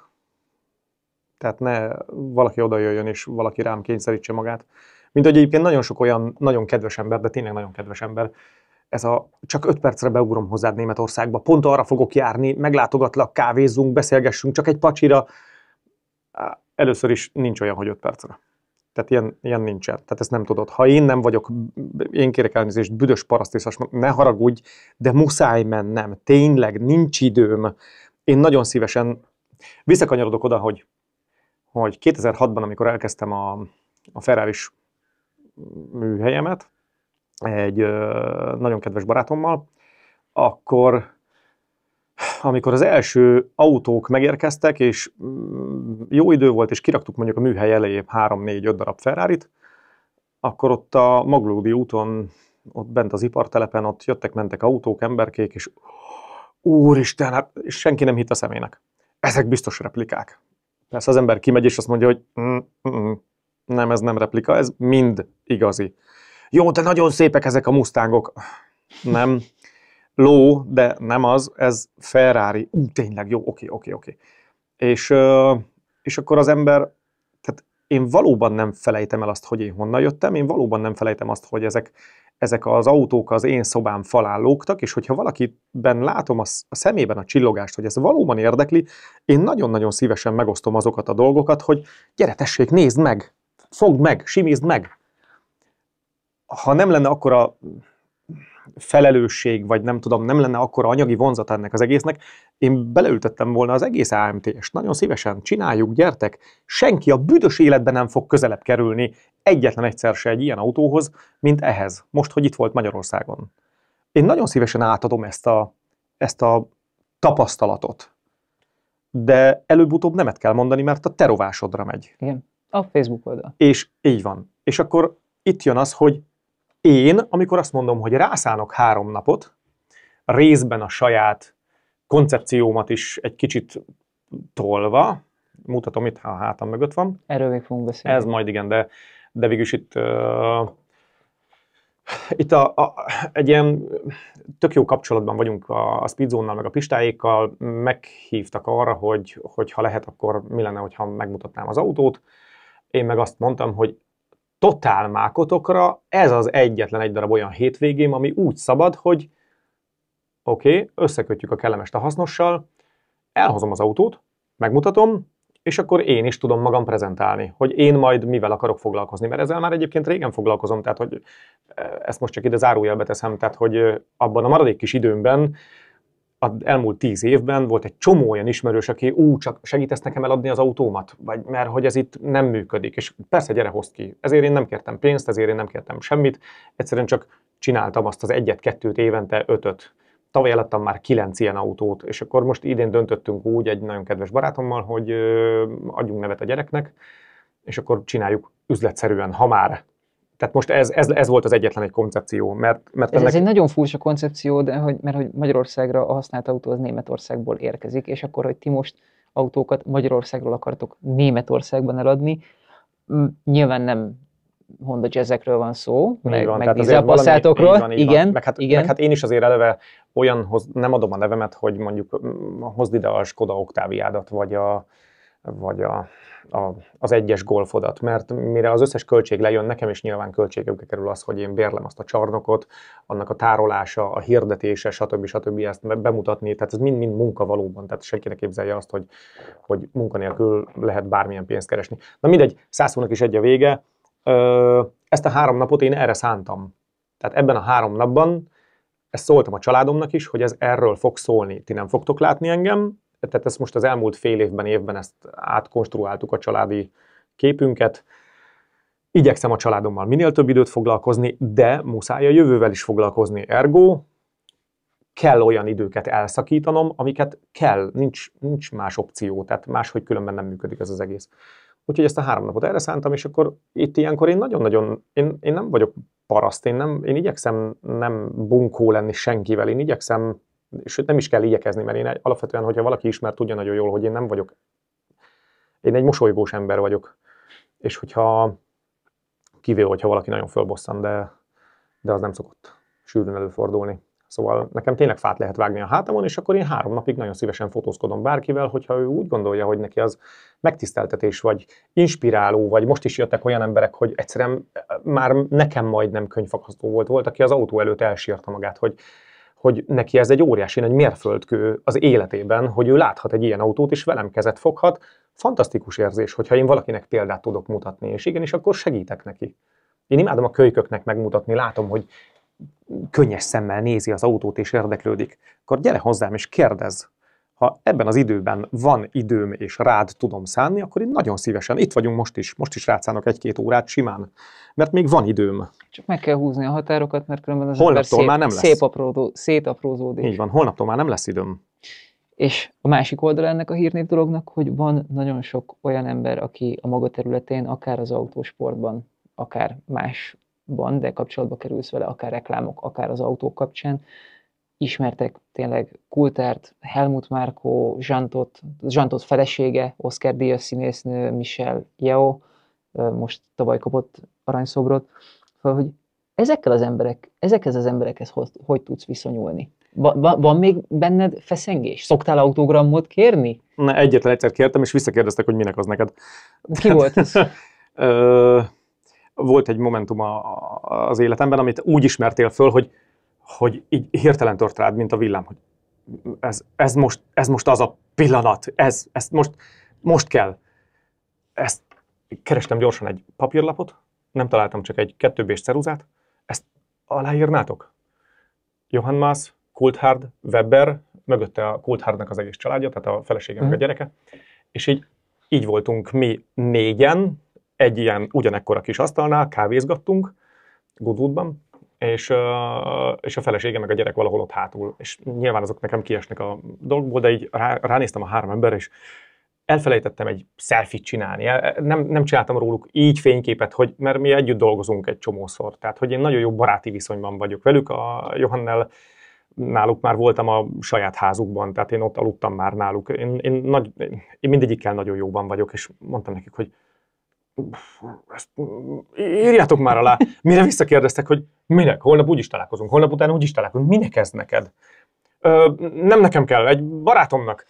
tehát ne valaki oda jöjjön és valaki rám kényszerítse magát. Mint hogy egyébként nagyon sok olyan nagyon kedves ember, de tényleg nagyon kedves ember, ez a csak öt percre beugrom hozzád Németországba, pont arra fogok járni, meglátogatlak, kávézzunk, beszélgessünk, csak egy pacsira. Először is nincs olyan, hogy öt percre. Tehát ilyen, ilyen nincsen. Tehát ezt nem tudod. Ha én nem vagyok, én kérek elnézést, büdös parasztészas, ne haragudj, de muszáj mennem. Tényleg nincs időm. Én nagyon szívesen visszakanyarodok oda, hogy, hogy 2006-ban, amikor elkezdtem a, a ferrari műhelyemet, egy ö, nagyon kedves barátommal, akkor amikor az első autók megérkeztek, és mm, jó idő volt, és kiraktuk mondjuk a műhely elejébb 3-4-5 darab ferrari akkor ott a Maglódi úton, ott bent az ipartelepen, ott jöttek-mentek autók, emberkék, és úristen, hát és senki nem hitt a szemének. Ezek biztos replikák. Persze az ember kimegy, és azt mondja, hogy mm, mm, nem, ez nem replika, ez mind igazi. Jó, de nagyon szépek ezek a mustangok. Nem, ló, de nem az, ez Ferrari. Ú, tényleg jó, oké, oké, oké. És, és akkor az ember, tehát én valóban nem felejtem el azt, hogy én honnan jöttem, én valóban nem felejtem azt, hogy ezek, ezek az autók az én szobám falán lógtak, és hogyha valakiben látom a, a szemében a csillogást, hogy ez valóban érdekli, én nagyon-nagyon szívesen megosztom azokat a dolgokat, hogy gyere, tessék, nézd meg, fogd meg, simízd meg. Ha nem lenne akkor a felelősség, vagy nem tudom, nem lenne akkora anyagi vonzat ennek az egésznek, én beleültettem volna az egész amt és Nagyon szívesen csináljuk, gyertek. Senki a büdös életben nem fog közelebb kerülni egyetlen egyszer se egy ilyen autóhoz, mint ehhez, most, hogy itt volt Magyarországon. Én nagyon szívesen átadom ezt a, ezt a tapasztalatot, de előbb-utóbb nemet kell mondani, mert a terovásodra megy. Igen, a Facebook oldal. És így van. És akkor itt jön az, hogy én, amikor azt mondom, hogy rászánok három napot, részben a saját koncepciómat is egy kicsit tolva, mutatom itt, ha a hátam mögött van. Erről még fogunk beszélni. Ez majd igen, de, de végülis itt uh, itt a, a, egy ilyen tök jó kapcsolatban vagyunk a, a Speedzone-nal, meg a Pistáékkal, meghívtak arra, hogy, hogy ha lehet, akkor mi lenne, ha megmutatnám az autót. Én meg azt mondtam, hogy totál mákotokra ez az egyetlen egy darab olyan hétvégém, ami úgy szabad, hogy oké, okay, összekötjük a kellemest a hasznossal, elhozom az autót, megmutatom, és akkor én is tudom magam prezentálni, hogy én majd mivel akarok foglalkozni, mert ezzel már egyébként régen foglalkozom, tehát hogy ezt most csak ide zárójelbe teszem, tehát hogy abban a maradék kis időmben az elmúlt tíz évben volt egy csomó olyan ismerős, aki ú, csak segítesz nekem eladni az autómat, vagy mert hogy ez itt nem működik, és persze gyere, hozd ki. Ezért én nem kértem pénzt, ezért én nem kértem semmit, egyszerűen csak csináltam azt az egyet-kettőt évente, ötöt. Tavaly eladtam már kilenc ilyen autót, és akkor most idén döntöttünk úgy egy nagyon kedves barátommal, hogy adjunk nevet a gyereknek, és akkor csináljuk üzletszerűen, ha már tehát most ez, ez, ez volt az egyetlen egy koncepció, mert... mert ez, ennek... ez egy nagyon furcsa koncepció, de hogy, mert hogy Magyarországra a használt autó az Németországból érkezik, és akkor, hogy ti most autókat Magyarországról akartok Németországban eladni, nyilván nem Honda jazzekről van szó, meg, van, meg Diesel Passatokról, igen, meg hát, igen. Meg hát én is azért eleve olyanhoz nem adom a nevemet, hogy mondjuk hozd ide a Skoda Oktáviádat, vagy a, vagy a, a, az egyes golfodat, mert mire az összes költség lejön, nekem is nyilván költségekbe kerül az, hogy én bérlem azt a csarnokot, annak a tárolása, a hirdetése, stb. stb. ezt bemutatni, tehát ez mind-mind munka valóban, tehát senki ne képzelje azt, hogy, hogy munkanélkül lehet bármilyen pénzt keresni. Na mindegy, száz is egy a vége, ezt a három napot én erre szántam. Tehát ebben a három napban ezt szóltam a családomnak is, hogy ez erről fog szólni. Ti nem fogtok látni engem, tehát ezt most az elmúlt fél évben, évben ezt átkonstruáltuk a családi képünket. Igyekszem a családommal minél több időt foglalkozni, de muszáj a jövővel is foglalkozni. Ergo, kell olyan időket elszakítanom, amiket kell, nincs, nincs más opció, tehát máshogy különben nem működik ez az egész. Úgyhogy ezt a három napot erre szántam, és akkor itt ilyenkor én nagyon-nagyon, én, én nem vagyok paraszt, én, nem, én igyekszem nem bunkó lenni senkivel, én igyekszem sőt nem is kell igyekezni, mert én alapvetően, hogyha valaki ismer, tudja nagyon jól, hogy én nem vagyok, én egy mosolygós ember vagyok, és hogyha kivéve, hogyha valaki nagyon fölbosszan, de, de az nem szokott sűrűn előfordulni. Szóval nekem tényleg fát lehet vágni a hátamon, és akkor én három napig nagyon szívesen fotózkodom bárkivel, hogyha ő úgy gondolja, hogy neki az megtiszteltetés, vagy inspiráló, vagy most is jöttek olyan emberek, hogy egyszerűen már nekem majdnem könyvfakasztó volt, volt, aki az autó előtt elsírta magát, hogy hogy neki ez egy óriási egy mérföldkő az életében, hogy ő láthat egy ilyen autót, és velem kezet foghat. Fantasztikus érzés, hogyha én valakinek példát tudok mutatni, és igenis akkor segítek neki. Én imádom a kölyköknek megmutatni, látom, hogy könnyes szemmel nézi az autót és érdeklődik. Akkor gyere hozzám és kérdezz ha ebben az időben van időm és rád tudom szánni, akkor én nagyon szívesen, itt vagyunk most is, most is rátszánok egy-két órát simán, mert még van időm. Csak meg kell húzni a határokat, mert különben az holnaptól ember szép, már nem lesz. Szép aprózó, szétaprózódik. Így van, holnaptól már nem lesz időm. És a másik oldala ennek a hírnév dolognak, hogy van nagyon sok olyan ember, aki a maga területén, akár az autósportban, akár másban, de kapcsolatba kerülsz vele, akár reklámok, akár az autók kapcsán, ismertek tényleg Kultárt, Helmut Márkó, Zsantot, Zsantot felesége, Oscar Díjas színésznő, Michel Yeo, most tavaly kapott aranyszobrot, szóval, hogy ezekkel az emberek, ezekhez az emberekhez hogy, hogy tudsz viszonyulni? Va, va, van még benned feszengés? Szoktál autogramot kérni? Na, egyetlen egyszer kértem, és visszakérdeztek, hogy minek az neked. Ki volt ez? volt egy momentum a, az életemben, amit úgy ismertél föl, hogy hogy így hirtelen tört rád, mint a villám, hogy ez, ez, most, ez most az a pillanat, ez, ezt most, most kell. Ezt kerestem gyorsan egy papírlapot, nem találtam csak egy kettőbés ceruzát, ezt aláírnátok? Johann Maas, Kulthard, Weber, mögötte a Kulthardnak az egész családja, tehát a felesége mm. meg a mhm. gyereke, és így, így voltunk mi négyen, egy ilyen ugyanekkora kis asztalnál, kávézgattunk, Goodwoodban, és, és a felesége meg a gyerek valahol ott hátul, és nyilván azok nekem kiesnek a dolgból, de így rá, ránéztem a három ember, és elfelejtettem egy selfie csinálni, nem, nem csináltam róluk így fényképet, hogy, mert mi együtt dolgozunk egy csomószor, tehát hogy én nagyon jó baráti viszonyban vagyok velük, a Johannel náluk már voltam a saját házukban, tehát én ott aludtam már náluk. Én, én, nagy, én mindegyikkel nagyon jóban vagyok, és mondtam nekik, hogy ezt írjátok már alá. Mire visszakérdeztek, hogy minek, holnap úgyis találkozunk, holnap után úgyis találkozunk, minek ez neked? Ö, nem nekem kell, egy barátomnak.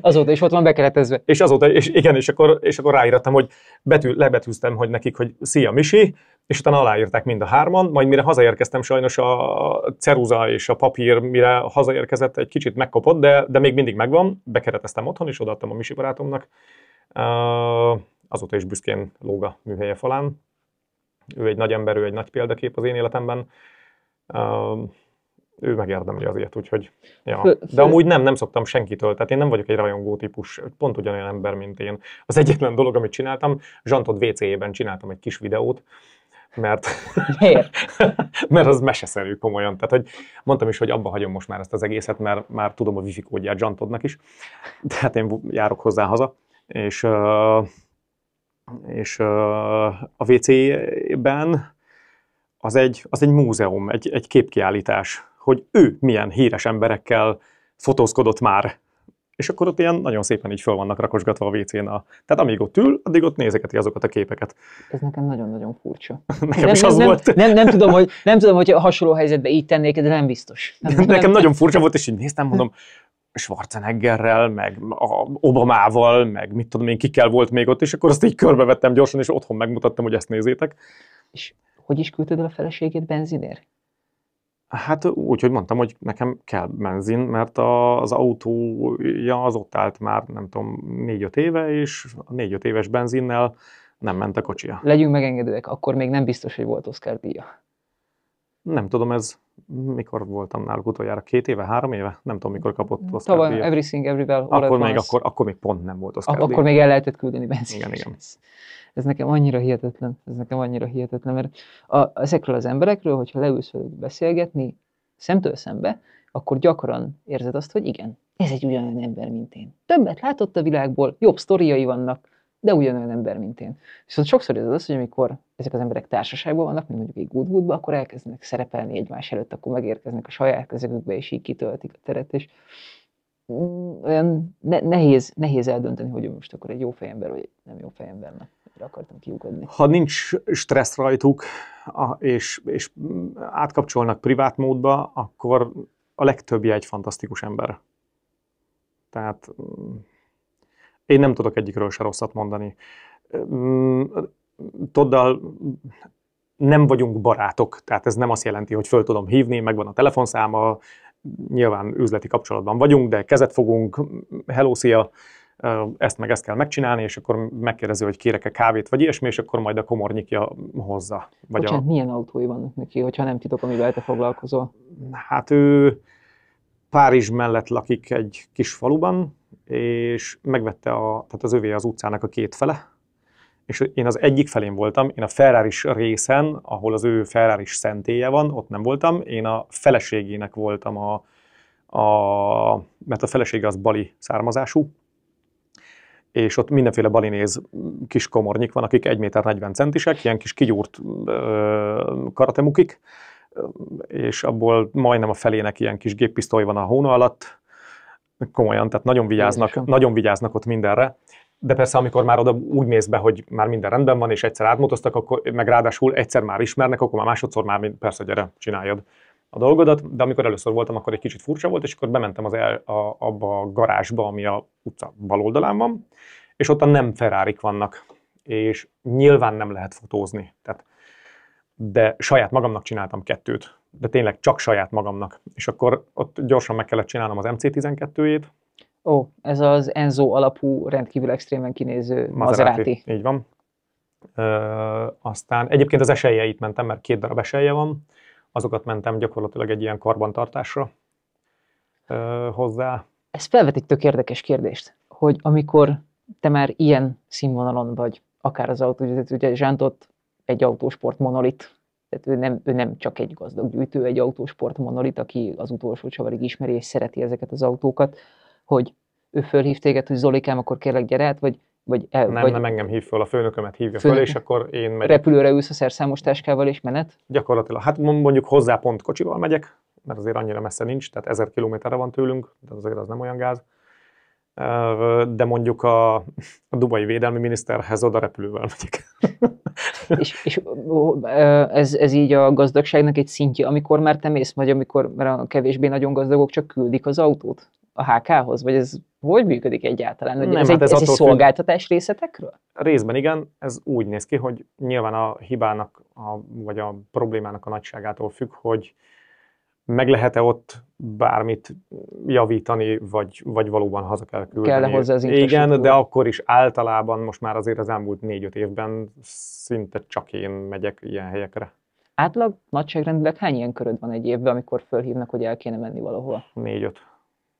Azóta is ott van bekeretezve. És azóta, és igen, és akkor, és akkor ráírtam, hogy betű, lebetűztem, hogy nekik, hogy szia Misi, és utána aláírták mind a hárman, majd mire hazaérkeztem, sajnos a ceruza és a papír, mire hazaérkezett, egy kicsit megkopott, de, de még mindig megvan, bekereteztem otthon, és odaadtam a Misi barátomnak. Uh, azóta is büszkén lóg a műhelye falán. Ő egy nagy ember, ő egy nagy példakép az én életemben. Uh, ő megérdemli az ilyet, úgyhogy, ja. De amúgy nem, nem szoktam senkitől, tehát én nem vagyok egy rajongó típus, pont ugyanolyan ember, mint én. Az egyetlen dolog, amit csináltam, Zsantod WC-ben csináltam egy kis videót, mert, mert az meseszerű komolyan. Tehát, hogy mondtam is, hogy abba hagyom most már ezt az egészet, mert már tudom a wifi kódját Zsantodnak is, tehát én járok hozzá haza, és uh, és a WC-ben az egy, az egy múzeum, egy, egy képkiállítás, hogy ő milyen híres emberekkel fotózkodott már. És akkor ott ilyen nagyon szépen így föl vannak rakosgatva a WC-n. tehát amíg ott ül, addig ott nézegeti azokat a képeket. Ez nekem nagyon-nagyon furcsa. nekem nem, is az nem, volt. Nem, nem, tudom, hogy, nem tudom, hogy hasonló helyzetben így tennék, de nem biztos. Nem, nekem nem, nagyon furcsa volt, és így néztem, mondom, Schwarzeneggerrel, meg a Obamával, meg mit tudom én, kikkel volt még ott, és akkor azt így körbevettem gyorsan, és otthon megmutattam, hogy ezt nézzétek. És hogy is küldted a feleségét benzinér? Hát úgy, hogy mondtam, hogy nekem kell benzin, mert az autója az ott állt már, nem tudom, négy-öt éve, és a négy-öt éves benzinnel nem ment a kocsia. Legyünk megengedőek, akkor még nem biztos, hogy volt Oscar díja. Nem tudom, ez mikor voltam náluk utoljára? Két éve, három éve? Nem tudom, mikor kapott mm, Oscar Tavaly díjat. Everything Everywhere All akkor még, akkor, akkor még pont nem volt Oscar Akkor Akkor még el lehetett küldeni benzin. Igen, igen. Ez, ez, nekem annyira hihetetlen, ez nekem annyira hihetetlen, mert a, ezekről az emberekről, hogyha leülsz velük beszélgetni szemtől szembe, akkor gyakran érzed azt, hogy igen, ez egy ugyanolyan ember, mint én. Többet látott a világból, jobb sztoriai vannak, de ugyanolyan ember, mint én. Viszont sokszor ez az, hogy amikor ezek az emberek társaságban vannak, mint mondjuk egy good akkor elkezdenek szerepelni egymás előtt, akkor megérkeznek a saját közegükbe, és így kitöltik a teret, és mm, olyan ne, nehéz, nehéz eldönteni, hogy most akkor egy jó fejember, vagy egy nem jó fejembernek. Erre akartam kiugodni. Ha nincs stressz rajtuk, és, és átkapcsolnak privát módba, akkor a legtöbbje egy fantasztikus ember. Tehát mm, én nem tudok egyikről se rosszat mondani. Mm, Toddal nem vagyunk barátok, tehát ez nem azt jelenti, hogy föl tudom hívni, megvan a telefonszáma, nyilván üzleti kapcsolatban vagyunk, de kezet fogunk, hello, szia, ezt meg ezt kell megcsinálni, és akkor megkérdezi, hogy kérek-e kávét, vagy ilyesmi, és akkor majd a komornyikja hozza. Vagy Bocsánat, a... milyen autói van neki, hogyha nem titok, amivel te foglalkozol? Hát ő Párizs mellett lakik egy kis faluban, és megvette a, tehát az övé az utcának a két fele, és én az egyik felén voltam, én a ferrari részen, ahol az ő ferrari szentélye van, ott nem voltam, én a feleségének voltam a, a mert a felesége az bali származású, és ott mindenféle balinéz kis komornyik van, akik 1,40 méter centisek, ilyen kis kigyúrt karatemukik, és abból majdnem a felének ilyen kis géppisztoly van a hóna alatt, komolyan, tehát nagyon vigyáznak, nagyon vigyáznak ott mindenre. De persze, amikor már oda úgy mész be, hogy már minden rendben van, és egyszer átmotoztak, akkor, meg ráadásul egyszer már ismernek, akkor már másodszor már persze gyere, csináljad a dolgodat, de amikor először voltam, akkor egy kicsit furcsa volt, és akkor bementem az el, a, abba a garázsba, ami a utca bal oldalán van, és ott a nem ferrari vannak, és nyilván nem lehet fotózni. Tehát, de saját magamnak csináltam kettőt, de tényleg csak saját magamnak. És akkor ott gyorsan meg kellett csinálnom az MC12-jét. Ó, ez az Enzo alapú, rendkívül extrémen kinéző Maserati. Így van. Ö, aztán egyébként az esélyeit mentem, mert két darab eselje van, azokat mentem gyakorlatilag egy ilyen karbantartásra ö, hozzá. Ez felvet egy tök érdekes kérdést, hogy amikor te már ilyen színvonalon vagy, akár az autó, ugye zsántott egy autósport monolit, tehát ő nem, ő nem csak egy gazdag gyűjtő, egy autósport monolit, aki az utolsó csavarig ismeri és szereti ezeket az autókat, hogy ő fölhív téged, hogy Zolikám, akkor kérlek gyere át, vagy vagy el, nem, vagy nem engem hív föl, a főnökömet hívja föl, és akkor én megyek. Repülőre ülsz a szerszámos táskával és menet? Gyakorlatilag. Hát mondjuk hozzá pont kocsival megyek, mert azért annyira messze nincs, tehát ezer kilométerre van tőlünk, de azért az nem olyan gáz de mondjuk a, a dubai védelmi miniszterhez oda repülővel megyek. és, és ez, ez így a gazdagságnak egy szintje, amikor már te mész, vagy amikor már a kevésbé nagyon gazdagok csak küldik az autót a HK-hoz, vagy ez hogy működik egyáltalán? Hogy Nem, ez, hát ez, egy, ez egy szolgáltatás függ... részetekről? Részben igen, ez úgy néz ki, hogy nyilván a hibának, a, vagy a problémának a nagyságától függ, hogy meg lehet-e ott bármit javítani, vagy, vagy valóban haza kell küldeni. Kell hozzá az Igen, de akkor is általában most már azért az elmúlt négy-öt évben szinte csak én megyek ilyen helyekre. Átlag nagyságrendileg hány ilyen köröd van egy évben, amikor fölhívnak, hogy el kéne menni valahol? Négy-öt.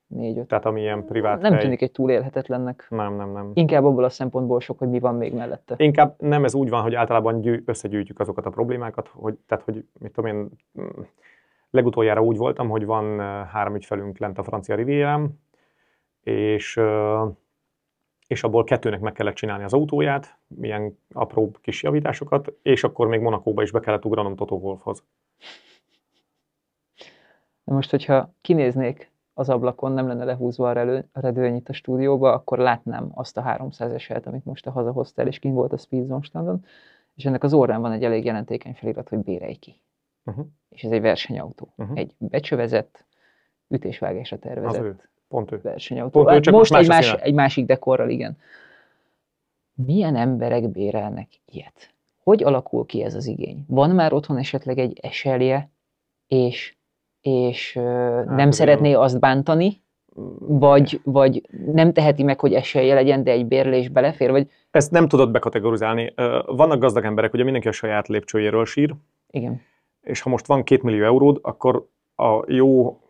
Négy-öt. Tehát ami ilyen privát Nem hely. tűnik egy túlélhetetlennek. Nem, nem, nem. Inkább abból a szempontból sok, hogy mi van még mellette. Inkább nem, ez úgy van, hogy általában gyű, összegyűjtjük azokat a problémákat, hogy, tehát hogy mit tudom én, Legutoljára úgy voltam, hogy van három ügyfelünk lent a francia rivérem, és, és abból kettőnek meg kellett csinálni az autóját, milyen apró kis javításokat, és akkor még Monakóba is be kellett ugranom Toto Wolfhoz. Na most, hogyha kinéznék az ablakon, nem lenne lehúzva a redőny itt a stúdióba, akkor látnám azt a 300 eset, amit most a hazahoztál, és kint volt a Speedzone standon, és ennek az órán van egy elég jelentékeny felirat, hogy bérelj ki uh-huh. és ez egy versenyautó. Uh-huh. Egy becsövezett, ütésvágásra tervezett. Az ő. Pont ő. Versenyautó. Pont ő, hát csak most, most egy, más, egy másik dekorral, igen. Milyen emberek bérelnek ilyet? Hogy alakul ki ez az igény? Van már otthon esetleg egy eselje, és, és hát, nem szeretné jó. azt bántani, mm. vagy, vagy nem teheti meg, hogy esélye legyen, de egy bérlés belefér, vagy... Ezt nem tudod bekategorizálni. Vannak gazdag emberek, ugye mindenki a saját lépcsőjéről sír. Igen és ha most van két millió euród, akkor a jó,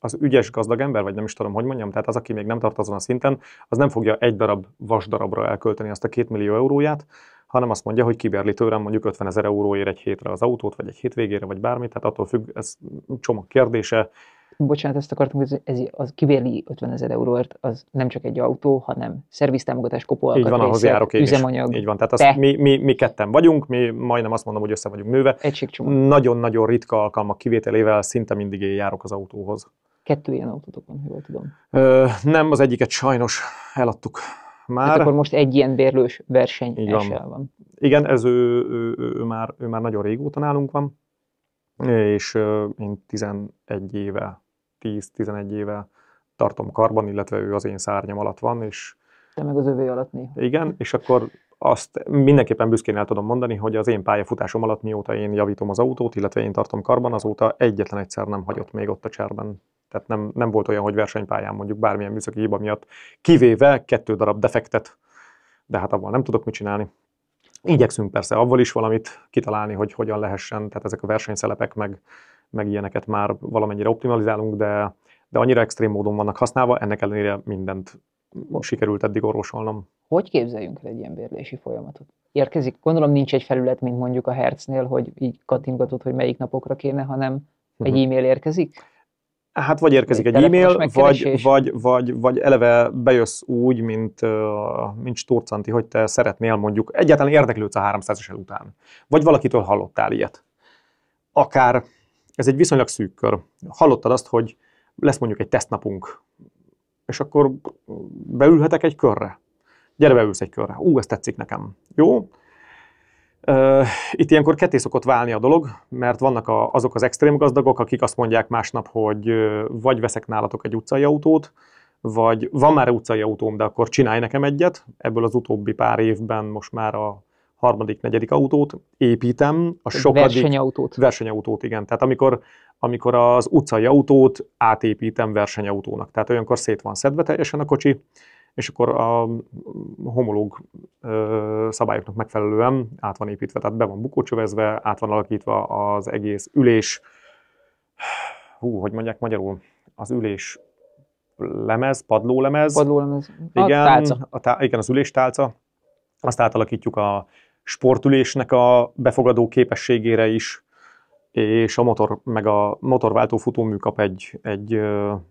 az ügyes gazdag ember, vagy nem is tudom, hogy mondjam, tehát az, aki még nem tart azon a szinten, az nem fogja egy darab vasdarabra elkölteni azt a két millió euróját, hanem azt mondja, hogy kiberli tőlem mondjuk 50 ezer euróért egy hétre az autót, vagy egy hétvégére, vagy bármit, tehát attól függ, ez csomag kérdése, bocsánat, ezt akartam, hogy ez az kivéli 50 ezer euróért, az nem csak egy autó, hanem szerviztámogatás, kopóalkat, Így van, ahhoz járok én üzemanyag. Is. Így van, tehát azt mi, mi, mi, ketten vagyunk, mi majdnem azt mondom, hogy össze vagyunk nőve. Nagyon-nagyon ritka alkalmak kivételével szinte mindig én járok az autóhoz. Kettő ilyen autótok van, jól tudom. Ö, nem, az egyiket sajnos eladtuk már. Tehát akkor most egy ilyen bérlős verseny van. van. Igen, ez ő, ő, ő, ő, már, ő már nagyon régóta nálunk van és én 11 éve, 10-11 éve tartom karban, illetve ő az én szárnyam alatt van, és... Te meg az övé alatt néha. Igen, és akkor azt mindenképpen büszkén el tudom mondani, hogy az én pályafutásom alatt, mióta én javítom az autót, illetve én tartom karban, azóta egyetlen egyszer nem hagyott még ott a cserben. Tehát nem, nem volt olyan, hogy versenypályán mondjuk bármilyen műszaki hiba miatt, kivéve kettő darab defektet, de hát abban nem tudok mit csinálni. Igyekszünk persze avval is valamit kitalálni, hogy hogyan lehessen, tehát ezek a versenyszelepek meg, meg ilyeneket már valamennyire optimalizálunk, de, de annyira extrém módon vannak használva, ennek ellenére mindent sikerült eddig orvosolnom. Hogy képzeljünk el egy ilyen bérlési folyamatot? Érkezik, gondolom nincs egy felület, mint mondjuk a Hertznél, hogy így kattintgatod, hogy melyik napokra kéne, hanem egy mhm. e-mail érkezik? Hát vagy érkezik egy, egy e-mail, vagy, vagy, vagy, vagy eleve bejössz úgy, mint, mint Sturcanti, hogy te szeretnél mondjuk egyáltalán érdeklődsz a 300-es után. Vagy valakitől hallottál ilyet. Akár, ez egy viszonylag szűk kör. Hallottad azt, hogy lesz mondjuk egy tesztnapunk, és akkor beülhetek egy körre. Gyere, beülsz egy körre. Ú, ez tetszik nekem. Jó? Itt ilyenkor ketté szokott válni a dolog, mert vannak a, azok az extrém gazdagok, akik azt mondják másnap, hogy vagy veszek nálatok egy utcai autót, vagy van már utcai autóm, de akkor csinálj nekem egyet. Ebből az utóbbi pár évben most már a harmadik, negyedik autót építem. A sokadik, versenyautót. Versenyautót, igen. Tehát amikor, amikor az utcai autót átépítem versenyautónak. Tehát olyankor szét van szedve teljesen a kocsi, és akkor a mm, homológ szabályoknak megfelelően át van építve, tehát be van bukócsövezve, át van alakítva az egész ülés, hú, hogy mondják magyarul, az ülés lemez, padlólemez. Padlólemez. Igen, a tálca. A tá- igen, az üléstálca. Azt átalakítjuk a sportülésnek a befogadó képességére is, és a motor, meg a motorváltó futómű kap egy, egy,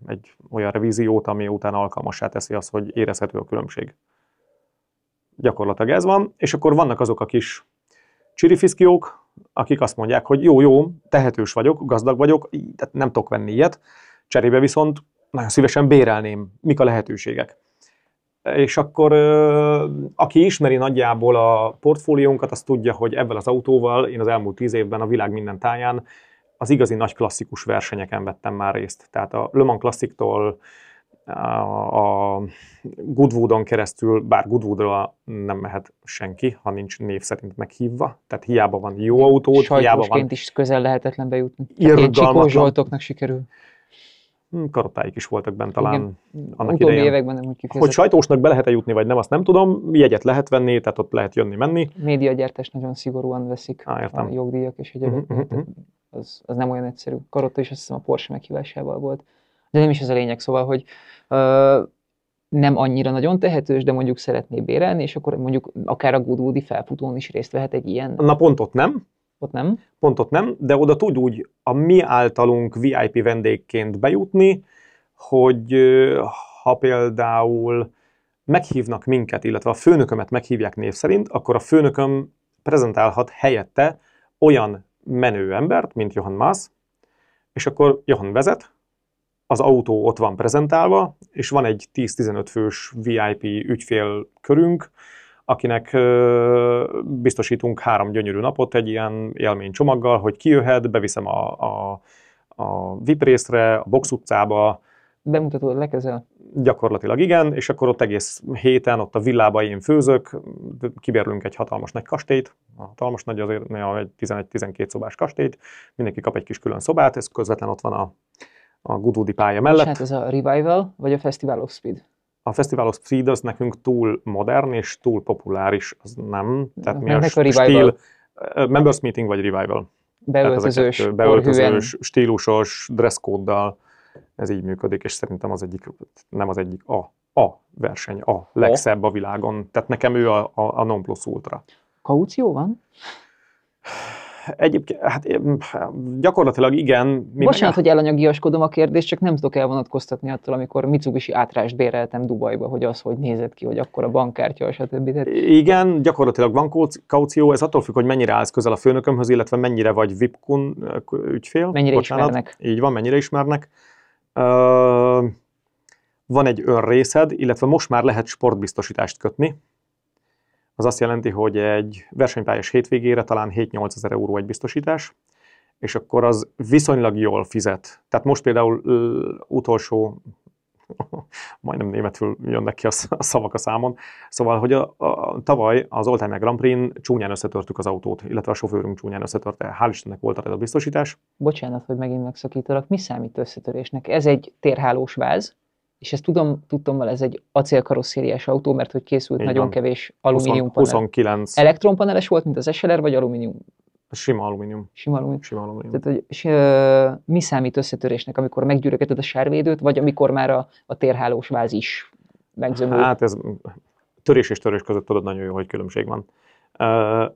egy olyan revíziót, ami után alkalmassá teszi azt, hogy érezhető a különbség. Gyakorlatilag ez van, és akkor vannak azok a kis csirifiszkiók, akik azt mondják, hogy jó, jó, tehetős vagyok, gazdag vagyok, tehát nem tudok venni ilyet, cserébe viszont nagyon szívesen bérelném, mik a lehetőségek és akkor aki ismeri nagyjából a portfóliónkat, az tudja, hogy ebben az autóval én az elmúlt tíz évben a világ minden táján az igazi nagy klasszikus versenyeken vettem már részt. Tehát a Le Mans Classic-tól a Goodwoodon keresztül, bár Goodwoodra nem mehet senki, ha nincs név szerint meghívva, tehát hiába van jó autó, hiába van... is közel lehetetlen bejutni. Irgalmatlan. Csikó sikerül. Hm, karotáik is voltak bent talán Igen. annak Utóbbi idején. években nem úgy Hogy sajtósnak be lehet-e jutni, vagy nem, azt nem tudom. Jegyet lehet venni, tehát ott lehet jönni-menni. Médiagyártás nagyon szigorúan veszik Á, a jogdíjak és mhm, egyebek. Uh-huh, uh-huh. Az, az nem olyan egyszerű. Karotta is azt hiszem a Porsche meghívásával volt. De nem is ez a lényeg, szóval, hogy uh, nem annyira nagyon tehetős, de mondjuk szeretné bérelni, és akkor mondjuk akár a Goodwoodi felfutón is részt vehet egy ilyen. Na pont ott nem, ott nem? Pont ott nem, de oda tud úgy a mi általunk VIP vendégként bejutni, hogy ha például meghívnak minket, illetve a főnökömet meghívják név szerint, akkor a főnököm prezentálhat helyette olyan menő embert, mint Johan Maas, és akkor Johan vezet, az autó ott van prezentálva, és van egy 10-15 fős VIP ügyfél körünk, akinek biztosítunk három gyönyörű napot egy ilyen élménycsomaggal, hogy kijöhet, beviszem a, a, a VIP részre, a box utcába, a lekezel? Gyakorlatilag igen, és akkor ott egész héten, ott a villába én főzök, kibérlünk egy hatalmas nagy kastélyt, hatalmas nagy azért néha egy 11-12 szobás kastélyt, mindenki kap egy kis külön szobát, ez közvetlen ott van a, a Gudúdi pálya mellett. És hát ez a Revival, vagy a Festival of Speed? a Festival of az nekünk túl modern és túl populáris, az nem. Tehát mi a, a stíl, uh, members meeting vagy revival. Beöltözős, eh, beöltözős stílusos, dresscode-dal, ez így működik, és szerintem az egyik, nem az egyik, a, a verseny, a legszebb a világon. Tehát nekem ő a, a, a non plus ultra. Kaució van? Egyébként, hát eh, gyakorlatilag igen. Mi Bocsánat, meg... hogy elanyagiaskodom a kérdést, csak nem tudok elvonatkoztatni attól, amikor Mitsubishi átrást béreltem Dubajba, hogy az, hogy nézett ki, hogy akkor a bankkártya, stb. Tehát... Igen, gyakorlatilag van kaució, ez attól függ, hogy mennyire állsz közel a főnökömhöz, illetve mennyire vagy vip-kun eh, ügyfél. Mennyire bocsánat. ismernek. Így van, mennyire ismernek. Uh, van egy önrészed, illetve most már lehet sportbiztosítást kötni, az azt jelenti, hogy egy versenypályás hétvégére talán 7-8 ezer euró egy biztosítás, és akkor az viszonylag jól fizet. Tehát most például utolsó, majdnem németül jönnek ki a szavak a számon, szóval, hogy a, a, tavaly az Oltámia Grand Prix-n csúnyán összetörtük az autót, illetve a sofőrünk csúnyán összetörte. Hál' Istennek volt arra a biztosítás. Bocsánat, hogy megint megszakítalak. Mi számít összetörésnek? Ez egy térhálós váz, és ezt tudom, tudtommal ez egy acélkarosszériás autó, mert hogy készült Igen. nagyon kevés alumínium 20, panel. 29. Elektronpaneles volt, mint az SLR, vagy alumínium? Sima alumínium. Sima alumínium. Sima alumínium. Tehát, hogy, és, uh, mi számít összetörésnek, amikor meggyűrögeted a sárvédőt, vagy amikor már a, a térhálós váz is megzömül? Hát ez törés és törés között tudod nagyon jó, hogy különbség van.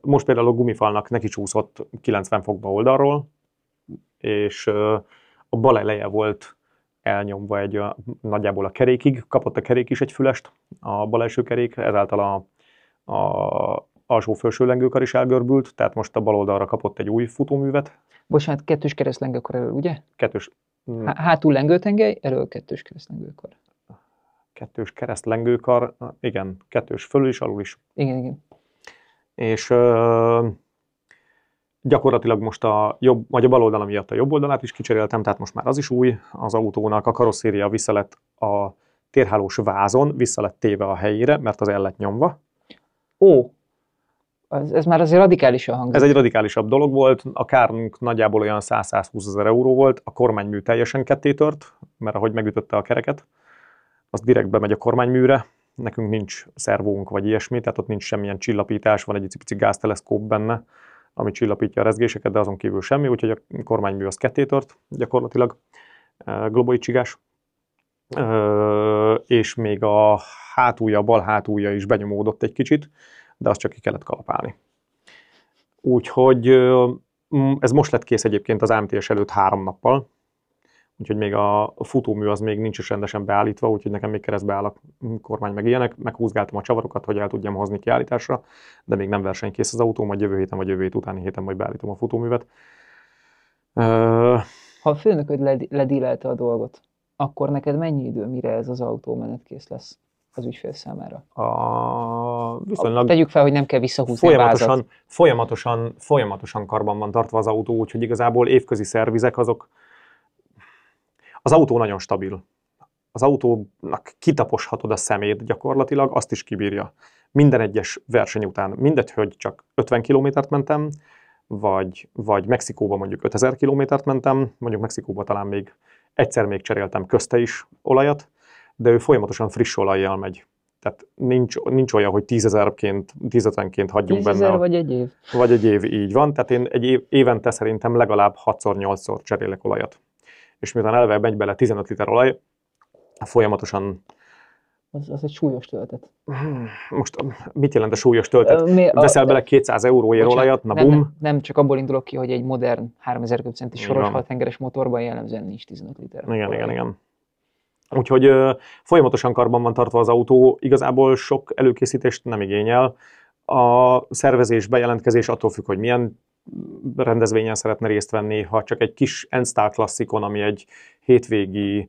Most például a gumifalnak neki csúszott 90 fokba oldalról, és a bal eleje volt elnyomva egy nagyjából a kerékig, kapott a kerék is egy fülest, a bal első kerék, ezáltal a, a alsó-felső lengőkar is elgörbült, tehát most a bal oldalra kapott egy új futóművet. Bocsánat, kettős lengőkar elől, ugye? Kettős. Mm. H- hátul lengőtengely, elől kettős lengőkar. Kettős lengőkar, igen, kettős fölül is, alul is. Igen, igen. És ö- Gyakorlatilag most a, jobb, vagy a bal oldala miatt a jobb oldalát is kicseréltem, tehát most már az is új az autónak. A karosszéria vissza lett a térhálós vázon, vissza lett téve a helyére, mert az el lett nyomva. Ó, ez, ez már azért a hangzik. Ez egy radikálisabb dolog volt, a kárunk nagyjából olyan 100-120 ezer euró volt, a kormánymű teljesen tört, mert ahogy megütötte a kereket, az direkt bemegy a kormányműre, nekünk nincs szervónk vagy ilyesmi, tehát ott nincs semmilyen csillapítás, van egy pici gázteleszkóp benne, ami csillapítja a rezgéseket, de azon kívül semmi, úgyhogy a kormánymű az tört gyakorlatilag, globai csigás, és még a hátulja, bal hátulja is benyomódott egy kicsit, de azt csak ki kellett kalapálni. Úgyhogy ez most lett kész egyébként az AMTS előtt három nappal, úgyhogy még a futómű az még nincs is rendesen beállítva, úgyhogy nekem még keresztbe áll a kormány meg ilyenek. Meghúzgáltam a csavarokat, hogy el tudjam hozni kiállításra, de még nem versenykész az autó, majd jövő héten vagy jövő hét utáni héten majd beállítom a futóművet. Ha a főnököd led- ledílelte a dolgot, akkor neked mennyi idő, mire ez az autó menetkész lesz? az ügyfél számára? A, viszonylag Tegyük fel, hogy nem kell visszahúzni folyamatosan, a vázat. folyamatosan, folyamatosan karban van tartva az autó, úgyhogy igazából évközi szervizek azok, az autó nagyon stabil. Az autónak kitaposhatod a szemét gyakorlatilag, azt is kibírja. Minden egyes verseny után, mindegy, hogy csak 50 kilométert mentem, vagy, vagy Mexikóba mondjuk 5000 kilométert mentem, mondjuk Mexikóba talán még egyszer még cseréltem közte is olajat, de ő folyamatosan friss olajjal megy. Tehát nincs, nincs olyan, hogy tízezerként, tízezerként hagyjunk Tízezer benne. vagy egy év. Vagy egy év, így van. Tehát én egy év, évente szerintem legalább 6-8-szor cserélek olajat és miután elve megy bele 15 liter olaj, folyamatosan az, az egy súlyos töltet. Hmm, most mit jelent a súlyos töltet? Mi, a, Veszel bele 200 euróért olajat, na nem, bum. Nem, nem, csak abból indulok ki, hogy egy modern 3000 köbcenti soros tengeres motorban jellemzően nincs 15 liter. Igen, olaj. igen, igen. Úgyhogy ö, folyamatosan karban van tartva az autó, igazából sok előkészítést nem igényel. A szervezés, bejelentkezés attól függ, hogy milyen rendezvényen szeretne részt venni, ha csak egy kis Enstar klasszikon, ami egy hétvégi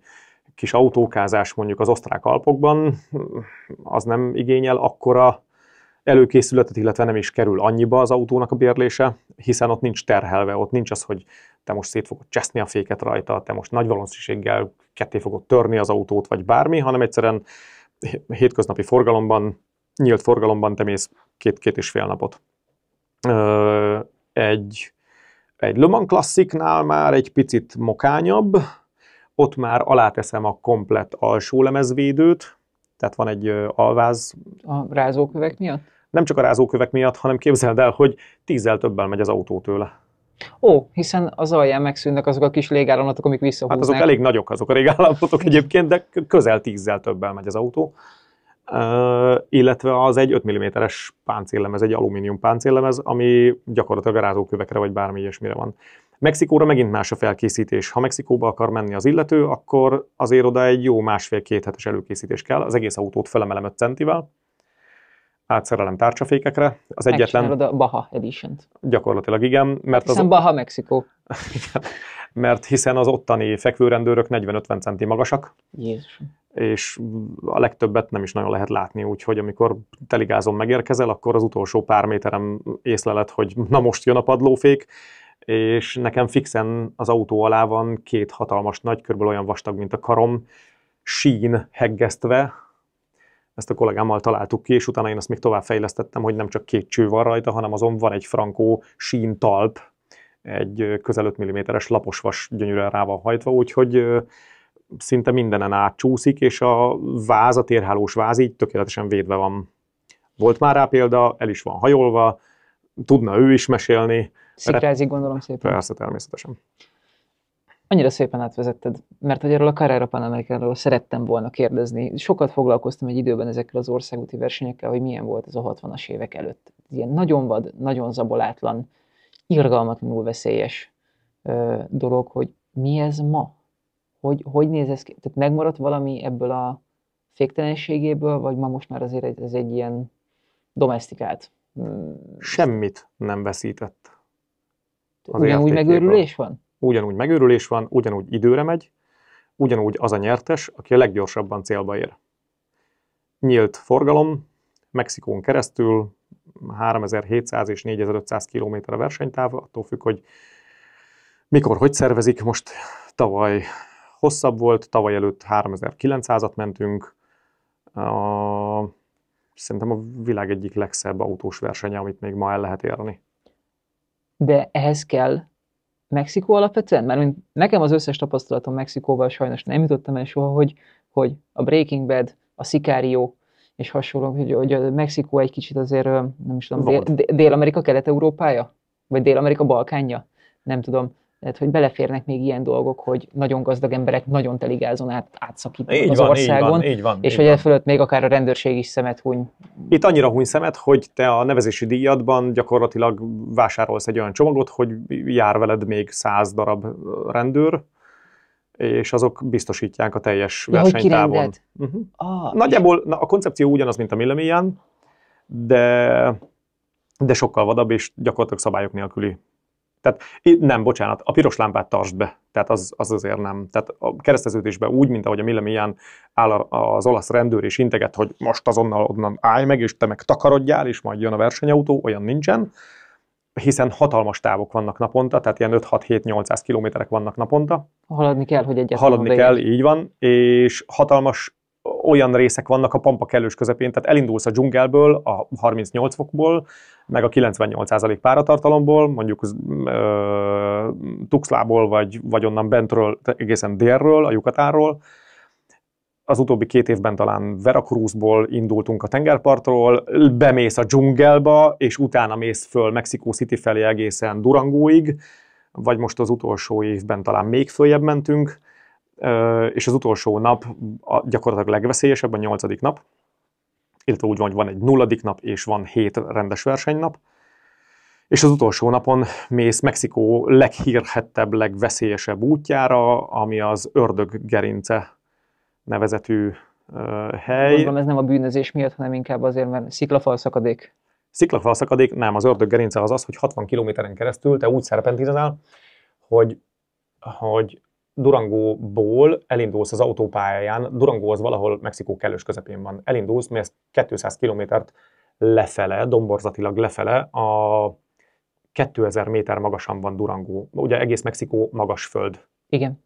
kis autókázás mondjuk az osztrák alpokban, az nem igényel akkora előkészületet, illetve nem is kerül annyiba az autónak a bérlése, hiszen ott nincs terhelve, ott nincs az, hogy te most szét fogod cseszni a féket rajta, te most nagy valószínűséggel ketté fogod törni az autót, vagy bármi, hanem egyszerűen hétköznapi forgalomban, nyílt forgalomban te mész két-két és fél napot egy, egy Le Mans klassziknál már egy picit mokányabb, ott már aláteszem a komplet alsó lemezvédőt, tehát van egy alváz... A rázókövek miatt? Nem csak a rázókövek miatt, hanem képzeld el, hogy tízzel többel megy az autó tőle. Ó, hiszen az alján megszűnnek azok a kis légáramlatok, amik visszahúznak. Hát azok elég nagyok, azok a légáramlatok egyébként, de közel tízzel többel megy az autó illetve az egy 5 mm-es páncéllemez, egy alumínium páncéllemez, ami gyakorlatilag rázókövekre vagy bármi ilyesmire van. Mexikóra megint más a felkészítés. Ha Mexikóba akar menni az illető, akkor azért oda egy jó másfél-két hetes előkészítés kell. Az egész autót felemelem 5 centivel, átszerelem tárcsafékekre. Az egyetlen... a Baha edition -t. Gyakorlatilag igen. Mert hiszen az... Baha, Mexikó. igen, mert hiszen az ottani fekvőrendőrök 40-50 centi magasak. Jézusom és a legtöbbet nem is nagyon lehet látni, úgyhogy amikor teligázom megérkezel, akkor az utolsó pár méterem észlelet, hogy na most jön a padlófék, és nekem fixen az autó alá van két hatalmas nagy, körülbelül olyan vastag, mint a karom, sín heggesztve, ezt a kollégámmal találtuk ki, és utána én azt még tovább fejlesztettem, hogy nem csak két cső van rajta, hanem azon van egy frankó sín talp, egy közel 5 mm-es laposvas gyönyörűen rá van hajtva, úgyhogy szinte mindenen átcsúszik, és a váz, a térhálós váz így tökéletesen védve van. Volt már rá példa, el is van hajolva, tudna ő is mesélni. Szikrázik, gondolom szépen. Persze, természetesen annyira szépen átvezetted, mert hogy erről a Carrera Panamerikáról szerettem volna kérdezni. Sokat foglalkoztam egy időben ezekkel az országúti versenyekkel, hogy milyen volt ez a 60-as évek előtt. Ilyen nagyon vad, nagyon zabolátlan, irgalmatlanul veszélyes ö, dolog, hogy mi ez ma? Hogy, hogy néz ez ki? Tehát megmaradt valami ebből a féktelenségéből, vagy ma most már azért ez egy ilyen domestikált? Mm, Semmit nem veszített. Ugyanúgy megőrülés van? ugyanúgy megőrülés van, ugyanúgy időre megy, ugyanúgy az a nyertes, aki a leggyorsabban célba ér. Nyílt forgalom, Mexikón keresztül 3700 és 4500 km a versenytáv, attól függ, hogy mikor, hogy szervezik. Most tavaly hosszabb volt, tavaly előtt 3900-at mentünk. A, szerintem a világ egyik legszebb autós versenye, amit még ma el lehet érni. De ehhez kell Mexikó alapvetően, mert nekem az összes tapasztalatom Mexikóval sajnos nem jutottam el soha, hogy, hogy a Breaking Bad, a Sicario, és hasonlók, hogy, hogy a Mexikó egy kicsit azért, nem is tudom, Dél-Amerika Dél kelet-európája? Vagy Dél-Amerika balkánja? Nem tudom. Tehát, hogy beleférnek még ilyen dolgok, hogy nagyon gazdag emberek nagyon teligázon át, átszakítanak így az van, országon, így van, így van, és így hogy e van. fölött még akár a rendőrség is szemet huny. Itt annyira huny szemet, hogy te a nevezési díjadban gyakorlatilag vásárolsz egy olyan csomagot, hogy jár veled még száz darab rendőr, és azok biztosítják a teljes ja, versenytávon. uh-huh. ah, Nagyjából na, a koncepció ugyanaz, mint a Millemilyen, de, de sokkal vadabb és gyakorlatilag szabályok nélküli tehát nem, bocsánat, a piros lámpát tartsd be. Tehát az, az azért nem. Tehát a kereszteződésben úgy, mint ahogy a ilyen áll az olasz rendőr és integet, hogy most azonnal onnan állj meg, és te meg takarodjál, és majd jön a versenyautó, olyan nincsen hiszen hatalmas távok vannak naponta, tehát ilyen 5-6-7-800 kilométerek vannak naponta. Haladni kell, hogy egyet. Haladni kell, így van, és hatalmas olyan részek vannak a pampa kellős közepén, tehát elindulsz a dzsungelből, a 38 fokból, meg a 98% páratartalomból, mondjuk ö, Tuxlából, vagy, vagy onnan bentről, egészen délről, a Jukatánról, az utóbbi két évben talán Veracruzból indultunk a tengerpartról, bemész a dzsungelba, és utána mész föl Mexikó City felé egészen Durangóig, vagy most az utolsó évben talán még följebb mentünk, és az utolsó nap a gyakorlatilag legveszélyesebb, a nyolcadik nap, illetve úgy van, hogy van egy nulladik nap, és van hét rendes versenynap, és az utolsó napon mész Mexikó leghírhettebb, legveszélyesebb útjára, ami az Ördöggerince nevezetű uh, hely. Mondom, ez nem a bűnözés miatt, hanem inkább azért, mert sziklafal szakadék. Sziklafal szakadék, nem, az Ördöggerince az az, hogy 60 kilométeren keresztül te úgy szerpentizál, hogy, hogy Durangóból elindulsz az autópályán. Durangó az valahol Mexikó kellős közepén van. Elindulsz, ezt 200 kilométert lefele, domborzatilag lefele, a 2000 méter magasan van Durangó. Ugye egész Mexikó magas föld. Igen.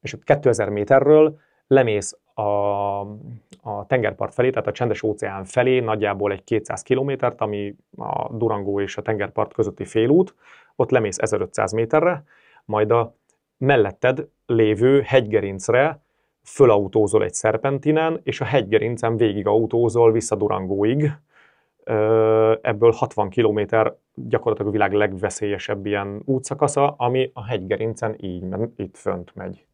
És 2000 méterről lemész a, a tengerpart felé, tehát a csendes óceán felé, nagyjából egy 200 kilométert, ami a Durangó és a tengerpart közötti félút, ott lemész 1500 méterre, majd a melletted lévő hegygerincre fölautózol egy szerpentinen, és a hegygerincen végig autózol vissza Durangóig. Ebből 60 km gyakorlatilag a világ legveszélyesebb ilyen útszakasza, ami a hegygerincen így, itt fönt megy.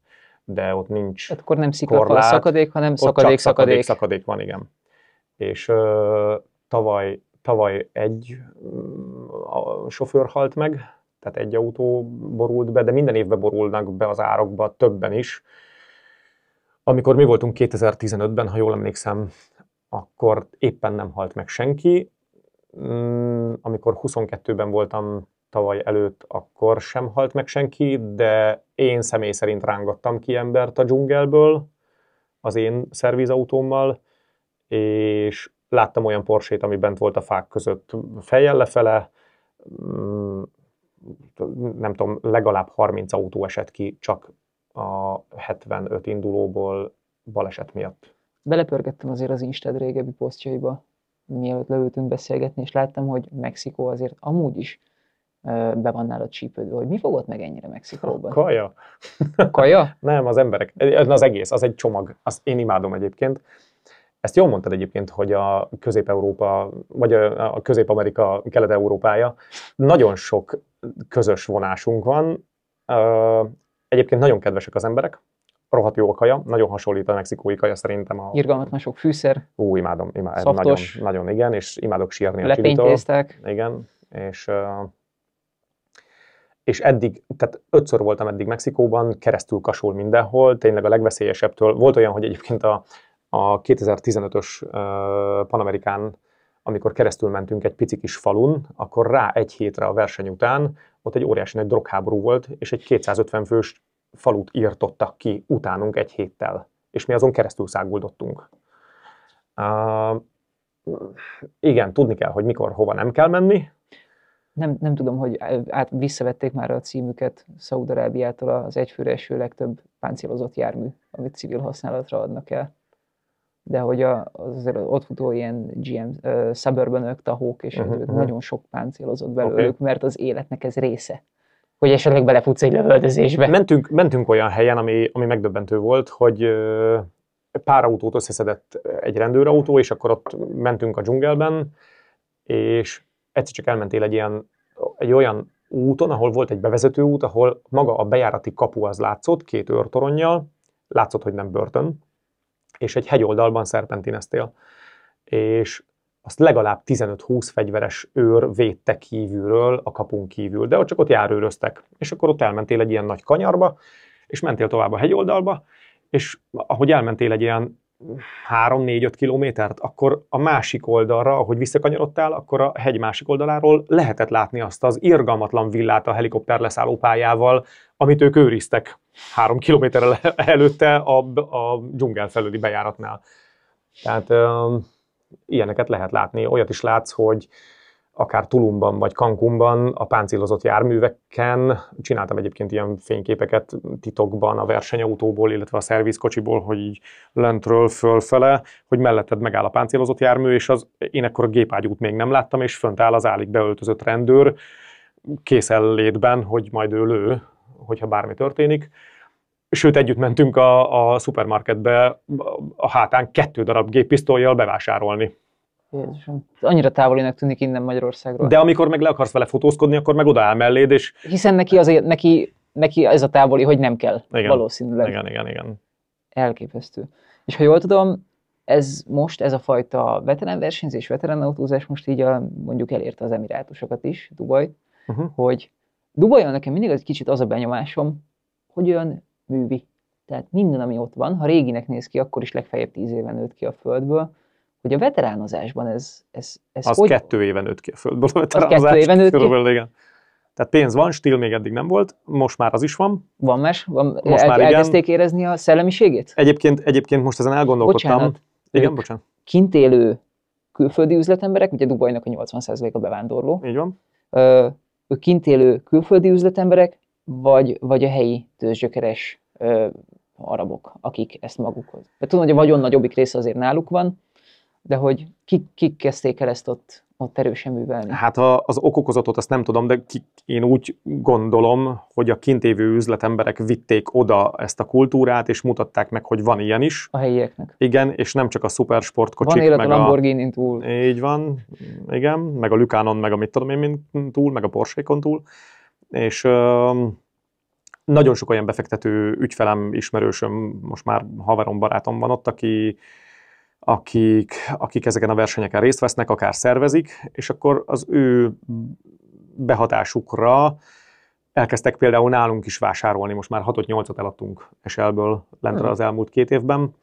De ott nincs Tehát akkor nem szikla szakadék, hanem ott szakadék, szakadék, szakadék. Szakadék van, igen. És ö, tavaly, tavaly egy mm, a sofőr halt meg, tehát egy autó borult be, de minden évben borulnak be az árakba többen is. Amikor mi voltunk 2015-ben, ha jól emlékszem, akkor éppen nem halt meg senki. Mm, amikor 22-ben voltam tavaly előtt, akkor sem halt meg senki, de én személy szerint rángattam ki embert a dzsungelből az én szervizautómmal, és láttam olyan porsét, ami bent volt a fák között fejjel lefele, mm, nem tudom, legalább 30 autó esett ki csak a 75 indulóból baleset miatt. Belepörgettem azért az Instád régebbi posztjaiba, mielőtt leültünk beszélgetni, és láttam, hogy Mexikó azért amúgy is be van nálad csípődve, hogy mi fogott meg ennyire Mexikóban? A kaja. Kaja? nem, az emberek. Az egész, az egy csomag. Azt én imádom egyébként. Ezt jól mondtad egyébként, hogy a Közép-Európa, vagy a Közép-Amerika kelet-európája nagyon sok közös vonásunk van. Egyébként nagyon kedvesek az emberek, rohadt jó a kaja, nagyon hasonlít a mexikói kaja szerintem. A... Irgalmatlan sok fűszer. Ú, imádom, imádom nagyon, nagyon, igen, és imádok sírni a Lepénytéztek. Igen, és, és eddig, tehát ötször voltam eddig Mexikóban, keresztül kasul mindenhol, tényleg a legveszélyesebbtől. Volt olyan, hogy egyébként a, a 2015-ös Panamerikán, amikor keresztül mentünk egy pici kis falun, akkor rá egy hétre a verseny után ott egy óriási nagy drogháború volt, és egy 250 fős falut írtottak ki utánunk egy héttel, és mi azon keresztül száguldottunk. Uh, igen, tudni kell, hogy mikor, hova nem kell menni. Nem, nem tudom, hogy át, visszavették már a címüket Szaúd-Arábiától az egyfőre eső legtöbb páncélozott jármű, amit civil használatra adnak el de hogy a, az azért ott futó ilyen GM uh, suburbanök, tahók, és uh-huh, uh-huh. nagyon sok páncélozott belőlük, okay. mert az életnek ez része hogy esetleg belefutsz egy lövöldözésbe. Mentünk, mentünk olyan helyen, ami, ami megdöbbentő volt, hogy pár autót összeszedett egy rendőrautó, és akkor ott mentünk a dzsungelben, és egyszer csak elmentél egy, ilyen, egy olyan úton, ahol volt egy bevezető út, ahol maga a bejárati kapu az látszott, két őrtoronnyal, látszott, hogy nem börtön, és egy hegyoldalban szerpentineztél. És azt legalább 15-20 fegyveres őr védte kívülről, a kapun kívül, de ott csak ott járőröztek. És akkor ott elmentél egy ilyen nagy kanyarba, és mentél tovább a hegyoldalba, és ahogy elmentél egy ilyen 3-4-5 kilométert, akkor a másik oldalra, ahogy visszakanyarodtál, akkor a hegy másik oldaláról lehetett látni azt az irgalmatlan villát a helikopter leszálló pályával, amit ők őriztek három kilométerrel előtte a, a dzsungel felüli bejáratnál. Tehát ö, ilyeneket lehet látni. Olyat is látsz, hogy akár Tulumban vagy Cancunban a páncélozott járműveken, csináltam egyébként ilyen fényképeket titokban a versenyautóból, illetve a szervizkocsiból, hogy így lentről fölfele, hogy melletted megáll a páncélozott jármű, és az, én ekkor a gépágyút még nem láttam, és fönt áll az állig beöltözött rendőr, készenlétben, hogy majd ő lő, hogyha bármi történik. Sőt, együtt mentünk a, a szupermarketbe a hátán kettő darab géppisztolyjal bevásárolni. Jézusom, annyira távolinak tűnik innen Magyarországról. De amikor meg le akarsz vele fotózkodni, akkor meg odaáll melléd, és... Hiszen neki, az neki, neki ez a távoli, hogy nem kell, igen, valószínűleg. Igen, igen, igen. Elképesztő. És ha jól tudom, ez most, ez a fajta versenyzés, veterán autózás most így a, mondjuk elérte az emirátusokat is, Dubajt, uh-huh. hogy Dubajon nekem mindig egy kicsit az a benyomásom, hogy olyan művi. Tehát minden, ami ott van, ha réginek néz ki, akkor is legfeljebb tíz éve nőtt ki a földből, hogy a veteránozásban ez... ez, ez az hogy... kettő éve nőtt ki a földből a veteránozás. Az kettő éve nőtt ki? Igen. Tehát pénz van, stíl még eddig nem volt, most már az is van. Van más? Van, most el, már igen. elkezdték érezni a szellemiségét? Egyébként, egyébként most ezen elgondolkodtam. Bocsánat, igen, bocsánat. Kint élő külföldi üzletemberek, ugye Dubajnak a 80%-a bevándorló. Így van. Ö, ők kint élő külföldi üzletemberek, vagy, vagy a helyi tőzsgyökeres arabok, akik ezt magukhoz. Mert tudom, hogy a vagyon nagyobbik része azért náluk van, de hogy kik, kik kezdték el ezt ott, ott erősen művelni? Hát ha az okokozatot azt nem tudom, de ki, én úgy gondolom, hogy a kintévő üzletemberek vitték oda ezt a kultúrát, és mutatták meg, hogy van ilyen is. A helyieknek. Igen, és nem csak a szupersportkocsik. Van élet meg a Lamborghini túl. Így van, igen, meg a Lucanon, meg a mit tudom én túl, meg a porsche túl. És nagyon sok olyan befektető ügyfelem, ismerősöm, most már haverom, barátom van ott, aki akik, akik ezeken a versenyeken részt vesznek, akár szervezik, és akkor az ő behatásukra elkezdtek például nálunk is vásárolni, most már 6 8 at eladtunk SL-ből lentre az elmúlt két évben.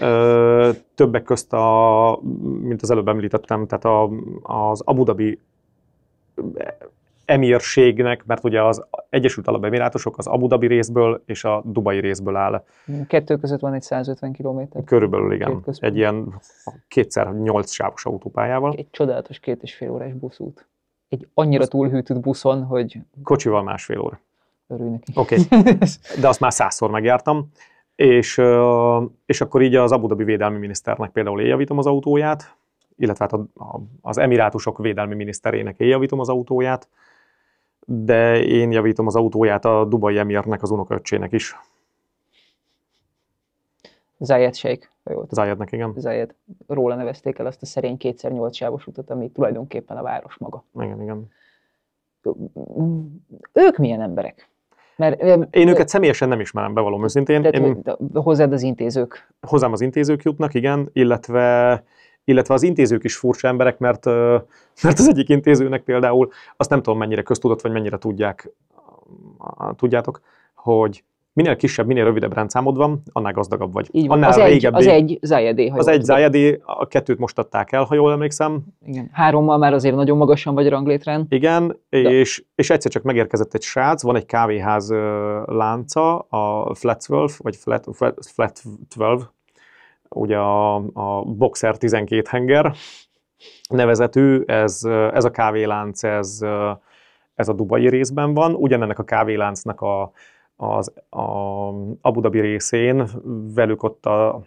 Ö, többek közt, a, mint az előbb említettem, tehát a, az Abu Dhabi emírségnek, mert ugye az Egyesült Arab Emirátusok az Abu Dhabi részből és a Dubai részből áll. Kettő között van egy 150 km. Körülbelül igen. Egy ilyen kétszer nyolc sávos autópályával. Egy csodálatos két és fél órás buszút. Egy annyira túlhűtött buszon, hogy... Kocsival másfél óra. Örülj neki. Oké, okay. de azt már százszor megjártam. És, és akkor így az Abu Dhabi védelmi miniszternek például éjjavítom az autóját, illetve hát a, a, az Emirátusok védelmi miniszterének éjjavítom az autóját, de én javítom az autóját a Dubai Emirnek, az unokaöccsének is. Zayed Sheikh. Zayednek, igen. Zayed. Róla nevezték el azt a szerény kétszer nyolcsávos utat, ami tulajdonképpen a város maga. Igen, igen. Ők milyen emberek? Mert, én őket személyesen nem ismerem, bevallom őszintén. De, én, hozzád az intézők. Hozzám az intézők jutnak, igen, illetve illetve az intézők is furcsa emberek, mert, mert az egyik intézőnek például, azt nem tudom mennyire köztudott, vagy mennyire tudják, tudjátok, hogy minél kisebb, minél rövidebb rendszámod van, annál gazdagabb vagy. Így van. Annál az, régebbi, egy, az egy zájedé. Az egy zájedé, a kettőt most adták el, ha jól emlékszem. Igen. Hárommal már azért nagyon magasan vagy ranglétren. Igen, és, és egyszer csak megérkezett egy srác, van egy kávéház lánca, a Flat 12, vagy Flat, Flat 12, ugye a, a Boxer 12 henger nevezetű, ez, ez a kávélánc, ez, ez a dubai részben van, ugyanennek a kávéláncnak a, az a Abu Dhabi részén, velük ott, a,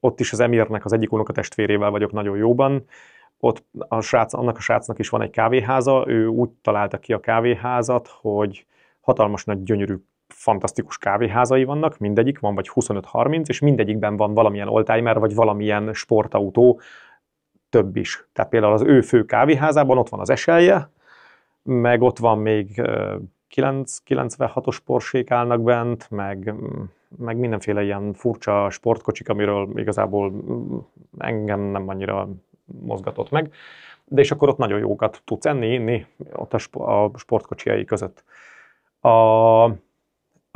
ott is az Emirnek az egyik unokatestvérével vagyok nagyon jóban, ott a srác, annak a srácnak is van egy kávéháza, ő úgy találta ki a kávéházat, hogy hatalmas nagy gyönyörű fantasztikus kávéházai vannak, mindegyik van, vagy 25-30, és mindegyikben van valamilyen oldtimer, vagy valamilyen sportautó, több is. Tehát például az ő fő kávéházában ott van az eselje, meg ott van még 9, 96-os porsék állnak bent, meg, meg mindenféle ilyen furcsa sportkocsik, amiről igazából mm, engem nem annyira mozgatott meg. De és akkor ott nagyon jókat tudsz enni, inni, ott a sportkocsiai között. A,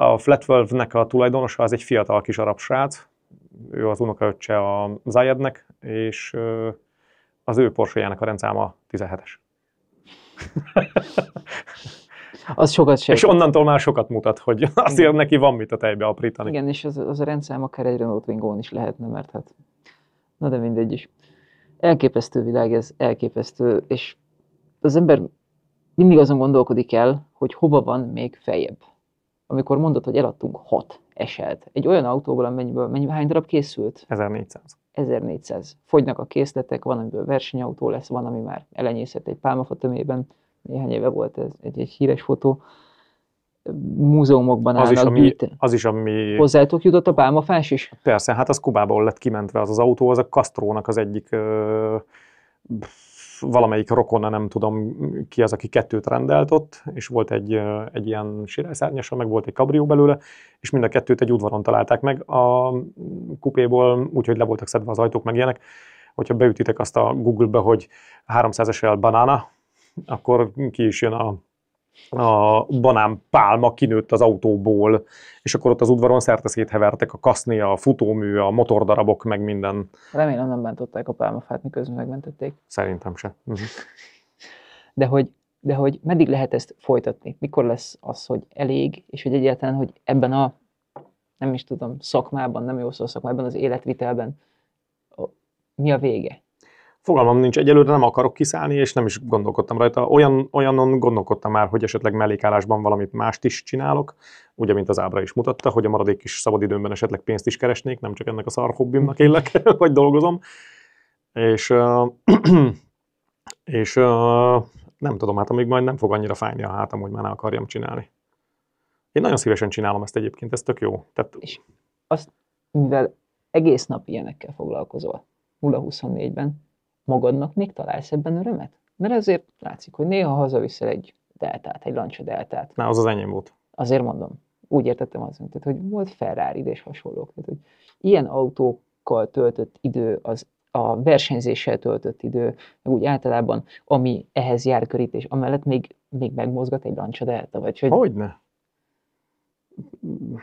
a Flatvalve-nek a tulajdonosa az egy fiatal kis arab srác, ő az unokaöccse a Zayednek, és az ő porsche a rendszáma 17-es. az sokat segít. És onnantól már sokat mutat, hogy azért neki van mit a tejbe aprítani. Igen, és az, az a rendszám akár egy Renault twingo is lehetne, mert hát, na de mindegy is. Elképesztő világ ez, elképesztő, és az ember mindig azon gondolkodik el, hogy hova van még feljebb amikor mondott, hogy eladtunk hat eselt. Egy olyan autóból, amennyiből mennyi, hány darab készült? 1400. 1400. Fogynak a készletek, van, amiből versenyautó lesz, van, ami már elenyészett egy pálmafa tömében. Néhány éve volt ez egy, egy híres fotó. Múzeumokban az állnak is, ami, bűt. Az is, ami... Hozzátok jutott a pálmafás is? Persze, hát az Kubából lett kimentve az az autó, az a Castro-nak az egyik ö, valamelyik rokona, nem tudom ki az, aki kettőt rendelt ott, és volt egy, egy ilyen sirályszárnyasa, meg volt egy kabrió belőle, és mind a kettőt egy udvaron találták meg a kupéból, úgyhogy le voltak szedve az ajtók, meg ilyenek. Hogyha beütitek azt a Google-be, hogy 300 SL banana, akkor ki is jön a a banán pálma kinőtt az autóból, és akkor ott az udvaron szerte széthevertek a kaszni, a futómű, a motordarabok, meg minden. Remélem nem bántották a pálmafát, miközben megmentették. Szerintem se. Mhm. De hogy, de hogy meddig lehet ezt folytatni? Mikor lesz az, hogy elég, és hogy egyáltalán, hogy ebben a, nem is tudom, szakmában, nem jó szó szakmában, az életvitelben mi a vége? Fogalmam nincs, egyelőre nem akarok kiszállni, és nem is gondolkodtam rajta. Olyan, olyanon gondolkodtam már, hogy esetleg mellékállásban valamit mást is csinálok, ugye, mint az ábra is mutatta, hogy a maradék kis szabadidőmben esetleg pénzt is keresnék, nem csak ennek a szar hobbimnak élek, vagy dolgozom. És, és nem tudom, hát amíg majd nem fog annyira fájni a hátam, hogy már ne akarjam csinálni. Én nagyon szívesen csinálom ezt egyébként, ez tök jó. Tehát... És azt, mivel egész nap ilyenekkel foglalkozol, 0-24-ben, magadnak még találsz ebben örömet? Mert azért látszik, hogy néha hazaviszel egy deltát, egy lancsa deltát. Na, az az enyém volt. Azért mondom. Úgy értettem az, tehát, hogy volt ferrari és hasonlók. Tehát, hogy ilyen autókkal töltött idő, az a versenyzéssel töltött idő, meg úgy általában, ami ehhez jár körítés, amellett még, még megmozgat egy lancsa delta, vagy hogy... Hogyne?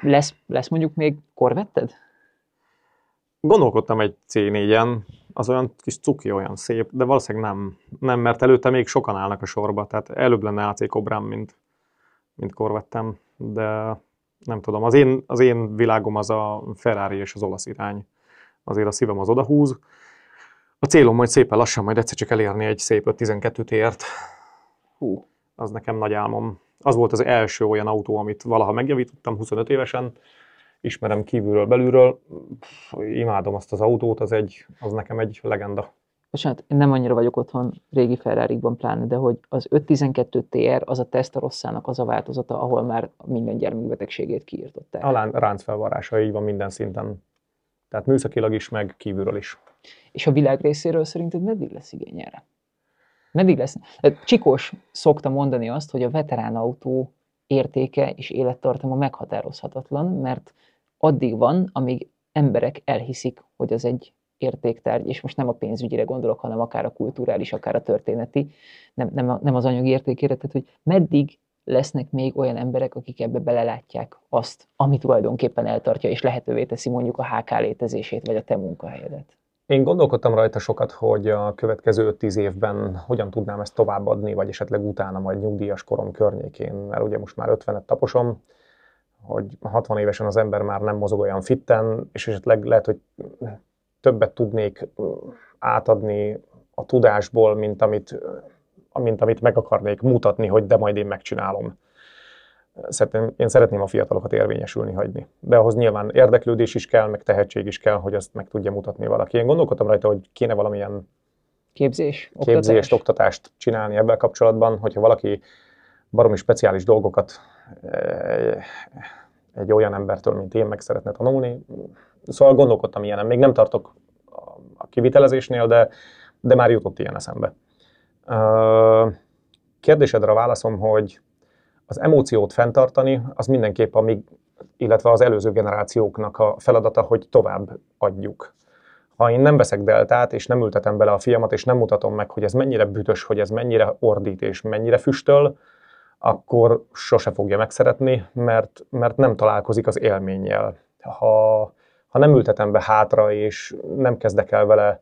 Lesz, lesz mondjuk még korvetted? Gondolkodtam egy C4-en, az olyan kis cuki, olyan szép, de valószínűleg nem, nem mert előtte még sokan állnak a sorba, tehát előbb lenne AC Cobrám, mint, mint korvettem, de nem tudom, az én, az én világom az a Ferrari és az olasz irány. Azért a szívem az odahúz. A célom majd szépen lassan, majd egyszer csak elérni egy szép 12 ért. Hú. Az nekem nagy álmom. Az volt az első olyan autó, amit valaha megjavítottam 25 évesen, ismerem kívülről, belülről, pff, imádom azt az autót, az, egy, az nekem egy legenda. Bocsánat, én nem annyira vagyok otthon régi ferrari pláne, de hogy az 512 TR az a a rosszának az a változata, ahol már minden gyermekbetegségét kiírtották. A ránc felvarása így van minden szinten. Tehát műszakilag is, meg kívülről is. És a világ részéről szerinted meddig lesz igény erre? Meddig lesz? Hát Csikós szokta mondani azt, hogy a veterán autó értéke és élettartama meghatározhatatlan, mert addig van, amíg emberek elhiszik, hogy az egy értéktárgy, és most nem a pénzügyire gondolok, hanem akár a kulturális, akár a történeti, nem, nem, a, nem az anyagi értékére, tehát hogy meddig lesznek még olyan emberek, akik ebbe belelátják azt, ami tulajdonképpen eltartja és lehetővé teszi mondjuk a HK létezését, vagy a te munkahelyedet. Én gondolkodtam rajta sokat, hogy a következő 5-10 évben hogyan tudnám ezt továbbadni, vagy esetleg utána majd nyugdíjas korom környékén, mert ugye most már 50-et taposom, hogy 60 évesen az ember már nem mozog olyan fitten, és esetleg lehet, hogy többet tudnék átadni a tudásból, mint amit, mint amit meg akarnék mutatni, hogy de majd én megcsinálom. Szerintem én szeretném a fiatalokat érvényesülni hagyni. De ahhoz nyilván érdeklődés is kell, meg tehetség is kell, hogy azt meg tudja mutatni valaki. Én gondolkodtam rajta, hogy kéne valamilyen Képzés, oktatás. képzést, oktatást csinálni ebben kapcsolatban, hogyha valaki baromi speciális dolgokat Eh, egy olyan embertől, mint én, meg szeretne tanulni. Szóval gondolkodtam ilyenen. Még nem tartok a kivitelezésnél, de, de már jutott ilyen eszembe. Eh, kérdésedre a válaszom, hogy az emóciót fenntartani, az mindenképp a mi, illetve az előző generációknak a feladata, hogy tovább adjuk. Ha én nem veszek deltát, és nem ültetem bele a fiamat, és nem mutatom meg, hogy ez mennyire bütös, hogy ez mennyire ordít, és mennyire füstöl, akkor sose fogja megszeretni, mert, mert nem találkozik az élménnyel. Ha, ha nem ültetem be hátra, és nem kezdek el vele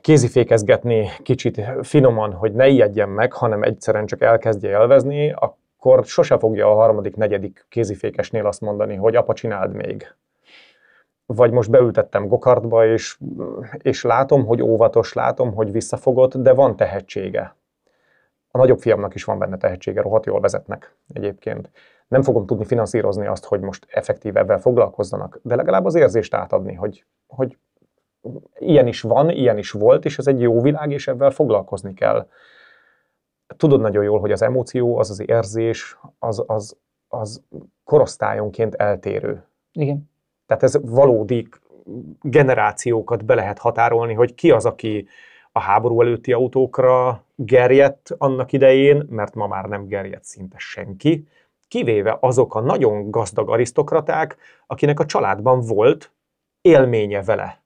kézifékezgetni kicsit finoman, hogy ne ijedjen meg, hanem egyszerűen csak elkezdje élvezni, akkor sose fogja a harmadik, negyedik kézifékesnél azt mondani, hogy apa, csináld még. Vagy most beültettem gokartba, és, és látom, hogy óvatos, látom, hogy visszafogott, de van tehetsége a nagyobb fiamnak is van benne tehetsége, rohadt jól vezetnek egyébként. Nem fogom tudni finanszírozni azt, hogy most effektív ebben foglalkozzanak, de legalább az érzést átadni, hogy, hogy ilyen is van, ilyen is volt, és ez egy jó világ, és ebben foglalkozni kell. Tudod nagyon jól, hogy az emóció, az az érzés, az, az, az korosztályonként eltérő. Igen. Tehát ez valódi generációkat be lehet határolni, hogy ki az, aki a háború előtti autókra gerjedt annak idején, mert ma már nem gerjedt szinte senki, kivéve azok a nagyon gazdag arisztokraták, akinek a családban volt élménye vele.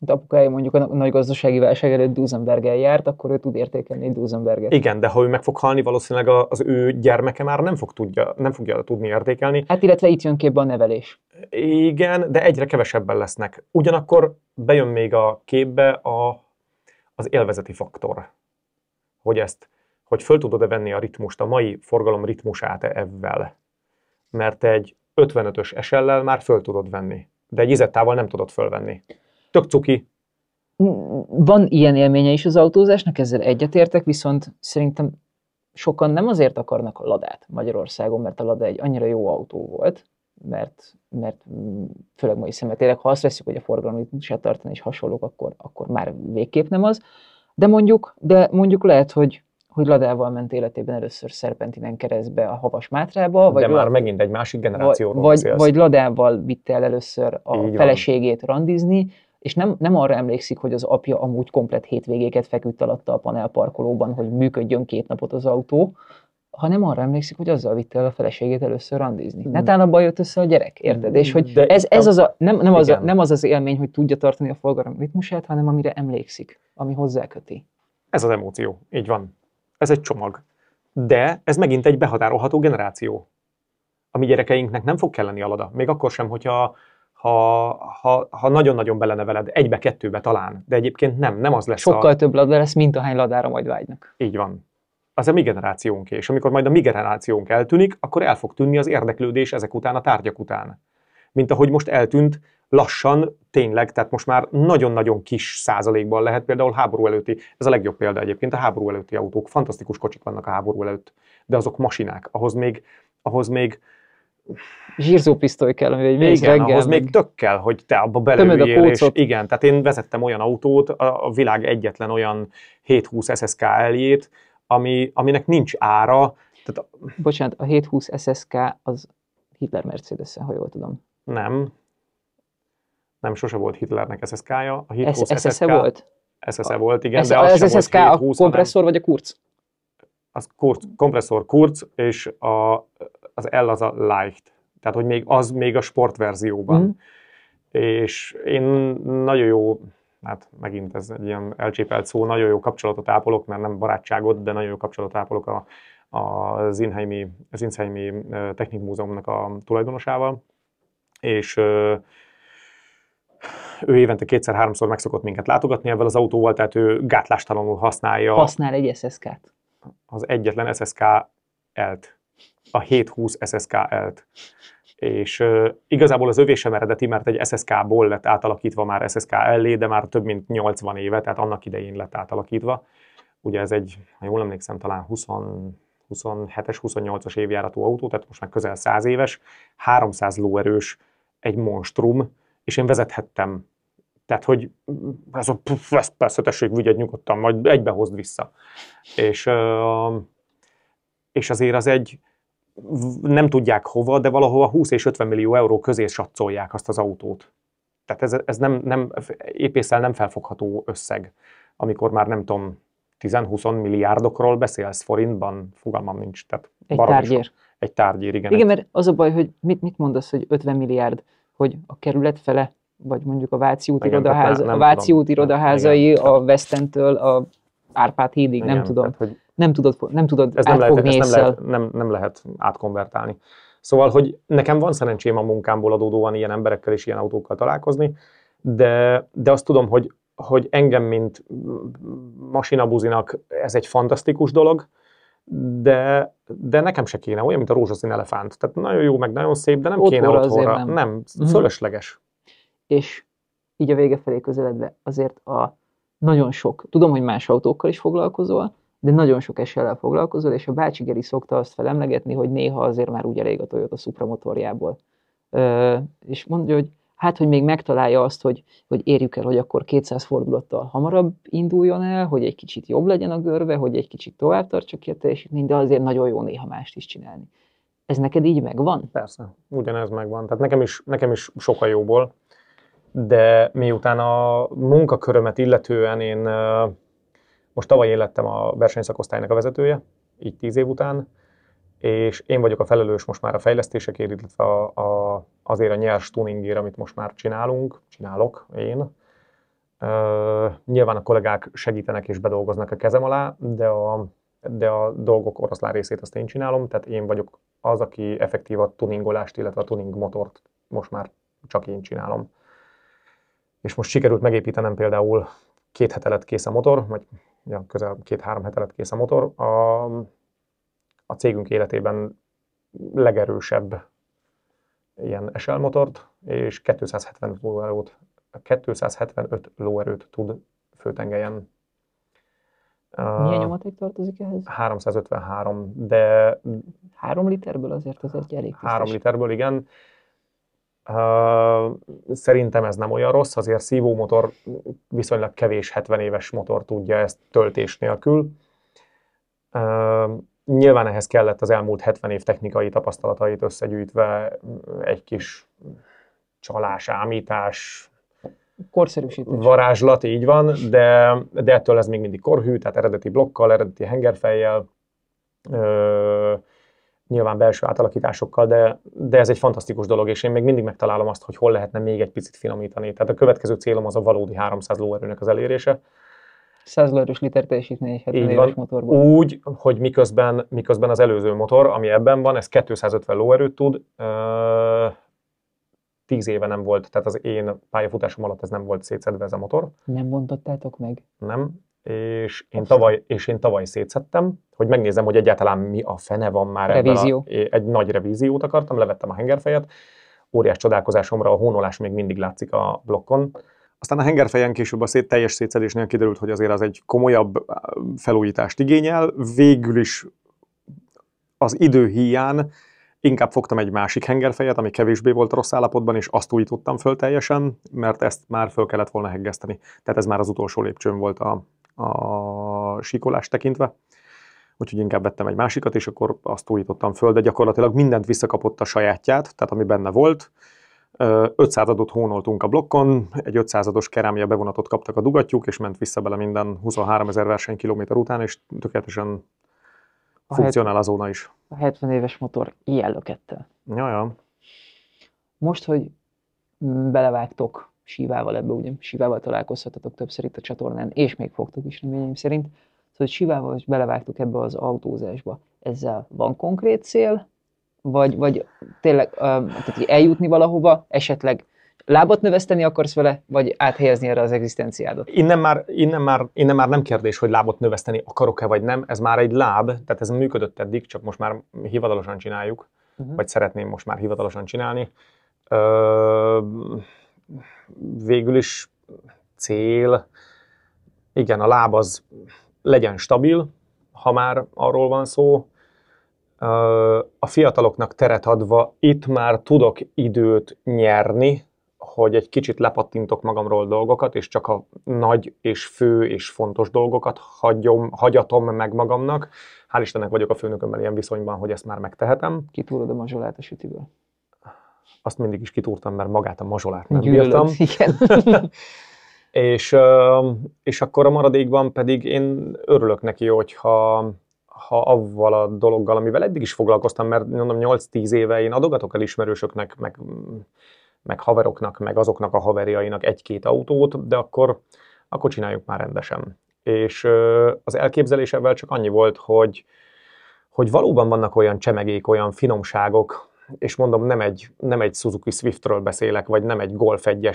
De apukája mondjuk a nagy gazdasági válság előtt Duesenberggel járt, akkor ő tud értékelni Duesenberget. Igen, de ha ő meg fog halni, valószínűleg az ő gyermeke már nem, fog tudja, nem fogja tudni értékelni. Hát illetve itt jön képbe a nevelés. Igen, de egyre kevesebben lesznek. Ugyanakkor bejön még a képbe a, az élvezeti faktor hogy ezt, hogy föl tudod-e venni a ritmust, a mai forgalom ritmusát ebben. Mert egy 55-ös SL-lel már föl tudod venni, de egy izettával nem tudod fölvenni. Tök cuki. Van ilyen élménye is az autózásnak, ezzel egyetértek, viszont szerintem sokan nem azért akarnak a ladát Magyarországon, mert a lada egy annyira jó autó volt, mert, mert főleg mai szemetélek, ha azt veszük, hogy a forgalom se tartani és hasonlók, akkor, akkor már végképp nem az, de mondjuk, de mondjuk lehet, hogy hogy ladával ment életében először szerpentinen keresztbe a havas mátrába. Vagy De már la... megint egy másik generációról Vagy, vagy ladával vitte el először a Így feleségét van. randizni, és nem, nem arra emlékszik, hogy az apja amúgy komplet hétvégéket feküdt alatta a panelparkolóban, hogy működjön két napot az autó, hanem arra emlékszik, hogy azzal vitte el a feleségét először randizni. Mm. Netán abban jött össze a gyerek, érted? Hmm, És hogy De ez, ez az a, nem, nem, az a, nem az az élmény, hogy tudja tartani a forgalom ritmusát, hanem amire emlékszik, ami hozzáköti. Ez az emóció, így van. Ez egy csomag. De ez megint egy behatárolható generáció. A mi gyerekeinknek nem fog kelleni alada. Még akkor sem, hogyha ha, ha, ha nagyon-nagyon beleneveled, egybe-kettőbe talán, de egyébként nem, nem az lesz Sokkal a... több lada lesz, mint ahány ladára majd vágynak. Így van, az a mi generációnk, és amikor majd a mi generációnk eltűnik, akkor el fog tűnni az érdeklődés ezek után, a tárgyak után. Mint ahogy most eltűnt lassan, tényleg, tehát most már nagyon-nagyon kis százalékban lehet például háború előtti, ez a legjobb példa egyébként, a háború előtti autók, fantasztikus kocsik vannak a háború előtt, de azok masinák, ahhoz még, ahhoz még zsírzópisztoly kell, ami egy Igen, reggel, ahhoz még tök kell, hogy te abba belőjél. És igen, tehát én vezettem olyan autót, a világ egyetlen olyan 720 SSK eljét, ami, aminek nincs ára. Tehát... Bocsánat, a 720 SSK az Hitler mercedes ha jól tudom. Nem. Nem, sose volt Hitlernek SSK-ja. A 720 SSK... volt? SSK volt, igen, de az, az SSK volt a 20, kompresszor hanem, vagy a kurz? Az kurz, kompresszor kurz, és a, az L az a light. Tehát, hogy még az még a sportverzióban. Mm. És én nagyon jó hát megint ez egy ilyen elcsépelt szó, nagyon jó kapcsolatot ápolok, mert nem barátságot, de nagyon jó kapcsolatot ápolok a, a Zinheimi, Zinheimi Technikmúzeumnak a tulajdonosával, és ő évente kétszer-háromszor szokott minket látogatni ebben az autóval, tehát ő gátlástalanul használja. Használ egy SSK-t. Az egyetlen SSK-elt. A 720 SSK-elt és uh, igazából az övé sem eredeti, mert egy SSK-ból lett átalakítva már SSK elé, de már több mint 80 éve, tehát annak idején lett átalakítva. Ugye ez egy, ha jól emlékszem, talán 20, 27-es, 28-as évjáratú autó, tehát most már közel 100 éves, 300 lóerős, egy monstrum, és én vezethettem. Tehát, hogy ez a puf, persze, tessék, vigyed nyugodtan, majd egybe hozd vissza. És, és azért az egy, nem tudják hova, de valahova 20 és 50 millió euró közé satszolják azt az autót. Tehát ez, ez nem, nem, épészel nem felfogható összeg, amikor már nem tudom, 10-20 milliárdokról beszélsz forintban, fogalmam nincs. Tehát egy tárgyér. Sok. Egy tárgyér, igen. Igen, mert az a baj, hogy mit, mit mondasz, hogy 50 milliárd, hogy a kerület fele, vagy mondjuk a Váci út, igen, irodaház, a Váci út irodaházai, a Vesztentől, a Árpád hídig, nem tudom. Tehát, hogy nem tudod, nem tudod ez nem lehet, ez nem, lehet, nem, nem lehet átkonvertálni. Szóval, hogy nekem van szerencsém a munkámból adódóan ilyen emberekkel és ilyen autókkal találkozni, de, de azt tudom, hogy, hogy engem, mint masinabuzinak ez egy fantasztikus dolog, de, de nekem se kéne, olyan, mint a rózsaszín elefánt. Tehát nagyon jó, meg nagyon szép, de nem Ott kéne otthonra. Nem, nem uh-huh. fölösleges. És így a vége felé közeledve azért a nagyon sok, tudom, hogy más autókkal is foglalkozol, de nagyon sok esellel foglalkozol, és a bácsi Geri szokta azt felemlegetni, hogy néha azért már úgy elég a Toyota Supra motorjából. Ö, és mondja, hogy hát, hogy még megtalálja azt, hogy, hogy érjük el, hogy akkor 200 fordulattal hamarabb induljon el, hogy egy kicsit jobb legyen a görve, hogy egy kicsit tovább tartsa ki a teljesítmény, de azért nagyon jó néha mást is csinálni. Ez neked így megvan? Persze, ugyanez megvan. Tehát nekem is, nekem is sokkal jóból, de miután a munkakörömet illetően én most tavaly én lettem a versenyszakosztálynak a vezetője, így tíz év után, és én vagyok a felelős most már a fejlesztésekért, illetve a, a, azért a nyers tuningért, amit most már csinálunk, csinálok én. Uh, nyilván a kollégák segítenek és bedolgoznak a kezem alá, de a, de a dolgok oroszlán részét azt én csinálom, tehát én vagyok az, aki effektív a tuningolást, illetve a tuning motort most már csak én csinálom. És most sikerült megépítenem például két hetelet kész a motor, vagy ja, közel két-három hete lett kész a motor, a, a cégünk életében legerősebb ilyen SL motort, és 275 lóerőt, 275 lóerőt tud főtengelyen. Milyen nyomaték tartozik ehhez? 353, de... 3 literből azért az egy elég tisztes. 3 literből, igen. Szerintem ez nem olyan rossz, azért szívómotor viszonylag kevés 70 éves motor tudja ezt töltés nélkül. Nyilván ehhez kellett az elmúlt 70 év technikai tapasztalatait összegyűjtve mm, egy kis csalás, ámítás, korszerűsítés. varázslat, így van, de, de ettől ez még mindig korhű, tehát eredeti blokkal, eredeti hengerfejjel, nyilván belső átalakításokkal, de, de ez egy fantasztikus dolog, és én még mindig megtalálom azt, hogy hol lehetne még egy picit finomítani. Tehát a következő célom az a valódi 300 lóerőnek az elérése. 100 lóerős liter teljesítmény egy van, motorban. Úgy, hogy miközben, miközben az előző motor, ami ebben van, ez 250 lóerőt tud, uh, 10 éve nem volt, tehát az én pályafutásom alatt ez nem volt szétszedve ez a motor. Nem mondottátok meg? Nem, és én, tavaly, és én tavaly szétszettem, hogy megnézem, hogy egyáltalán mi a fene van már Revízió. ebben. A, egy nagy revíziót akartam, levettem a hengerfejet, óriás csodálkozásomra a hónolás még mindig látszik a blokkon. Aztán a hengerfejen később a szét, teljes szétszedésnél kiderült, hogy azért az egy komolyabb felújítást igényel. Végül is az idő hiány inkább fogtam egy másik hengerfejet, ami kevésbé volt rossz állapotban, és azt újítottam föl teljesen, mert ezt már föl kellett volna heggeszteni. Tehát ez már az utolsó lépcsőn volt a, a síkolást tekintve. Úgyhogy inkább vettem egy másikat, és akkor azt újítottam föl, de gyakorlatilag mindent visszakapott a sajátját, tehát ami benne volt. 500 adot hónoltunk a blokkon, egy 500-os kerámia bevonatot kaptak a dugattyúk, és ment vissza bele minden 23 ezer versenykilométer után, és tökéletesen a funkcionál az is. A 70 éves motor ilyen lökette. Jaja. Most, hogy belevágtok Sivával ebbe, ugye Sivával találkozhatatok többször itt a csatornán, és még fogtok is reményeim szerint. Szóval Sivával is belevágtuk ebbe az autózásba. Ezzel van konkrét cél, vagy, vagy tényleg um, tehát eljutni valahova, esetleg lábat növeszteni akarsz vele, vagy áthelyezni erre az egzisztenciádat? Innen már, innen, már, innen már nem kérdés, hogy lábot növeszteni akarok-e vagy nem, ez már egy láb, tehát ez működött eddig, csak most már hivatalosan csináljuk, uh-huh. vagy szeretném most már hivatalosan csinálni végül is cél, igen, a láb az legyen stabil, ha már arról van szó, a fiataloknak teret adva itt már tudok időt nyerni, hogy egy kicsit lepattintok magamról dolgokat, és csak a nagy és fő és fontos dolgokat hagyom, hagyatom meg magamnak. Hál' Istennek vagyok a főnökömmel ilyen viszonyban, hogy ezt már megtehetem. Kitúrod a mazsolát a sütiből azt mindig is kitúrtam, mert magát a mazsolát nem Gyűlöd, bírtam. Igen. és, és akkor a maradékban pedig én örülök neki, hogyha ha avval a dologgal, amivel eddig is foglalkoztam, mert mondom 8-10 éve én adogatok el ismerősöknek, meg, meg haveroknak, meg azoknak a haverjainak egy-két autót, de akkor, akkor csináljuk már rendesen. És az elképzelésevel csak annyi volt, hogy, hogy valóban vannak olyan csemegék, olyan finomságok, és mondom, nem egy, nem egy Suzuki Swiftről beszélek, vagy nem egy Golf 1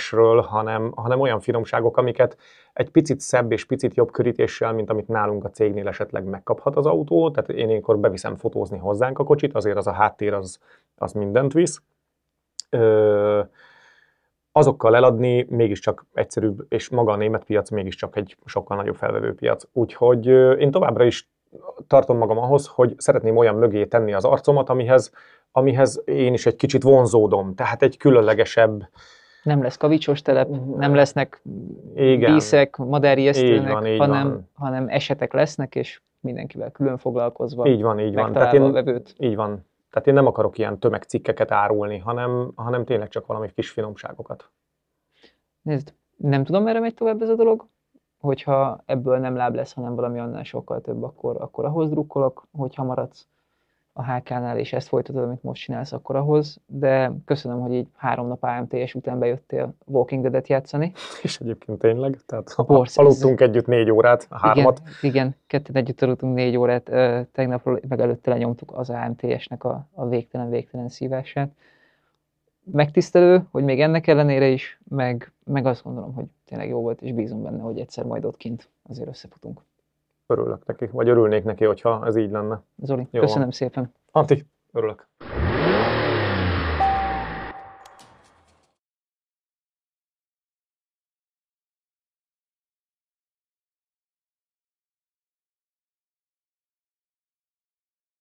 hanem, hanem olyan finomságok, amiket egy picit szebb és picit jobb körítéssel, mint amit nálunk a cégnél esetleg megkaphat az autó, tehát én ilyenkor beviszem fotózni hozzánk a kocsit, azért az a háttér az, az mindent visz. Ö, azokkal eladni mégiscsak egyszerűbb, és maga a német piac mégiscsak egy sokkal nagyobb felvevő piac. Úgyhogy én továbbra is tartom magam ahhoz, hogy szeretném olyan mögé tenni az arcomat, amihez amihez én is egy kicsit vonzódom, tehát egy különlegesebb... Nem lesz kavicsos telep, nem lesznek igen, díszek, madárjesztőnek, van, hanem, hanem esetek lesznek, és mindenkivel külön foglalkozva Így van, így van. Tehát én, a vevőt. Így van. Tehát én nem akarok ilyen tömegcikkeket árulni, hanem, hanem tényleg csak valami kis finomságokat. Nézd, nem tudom, merre megy tovább ez a dolog, hogyha ebből nem láb lesz, hanem valami annál sokkal több, akkor, akkor ahhoz drukkolok, hogyha maradsz a HK-nál, és ezt folytatod, amit most csinálsz akkor ahhoz, de köszönöm, hogy így három nap AMT-es után bejöttél Walking Dead-et játszani. És egyébként tényleg, tehát a borsz, aludtunk ez... együtt négy órát, hármat. Igen, igen, ketten együtt aludtunk négy órát, tegnapról meg előtte lenyomtuk az AMT-esnek a, a végtelen-végtelen szívását. Megtisztelő, hogy még ennek ellenére is, meg, meg azt gondolom, hogy tényleg jó volt, és bízom benne, hogy egyszer majd ott kint azért összefutunk örülök neki, vagy örülnék neki, hogyha ez így lenne. Zoli, Jó köszönöm van. szépen. Anti, örülök.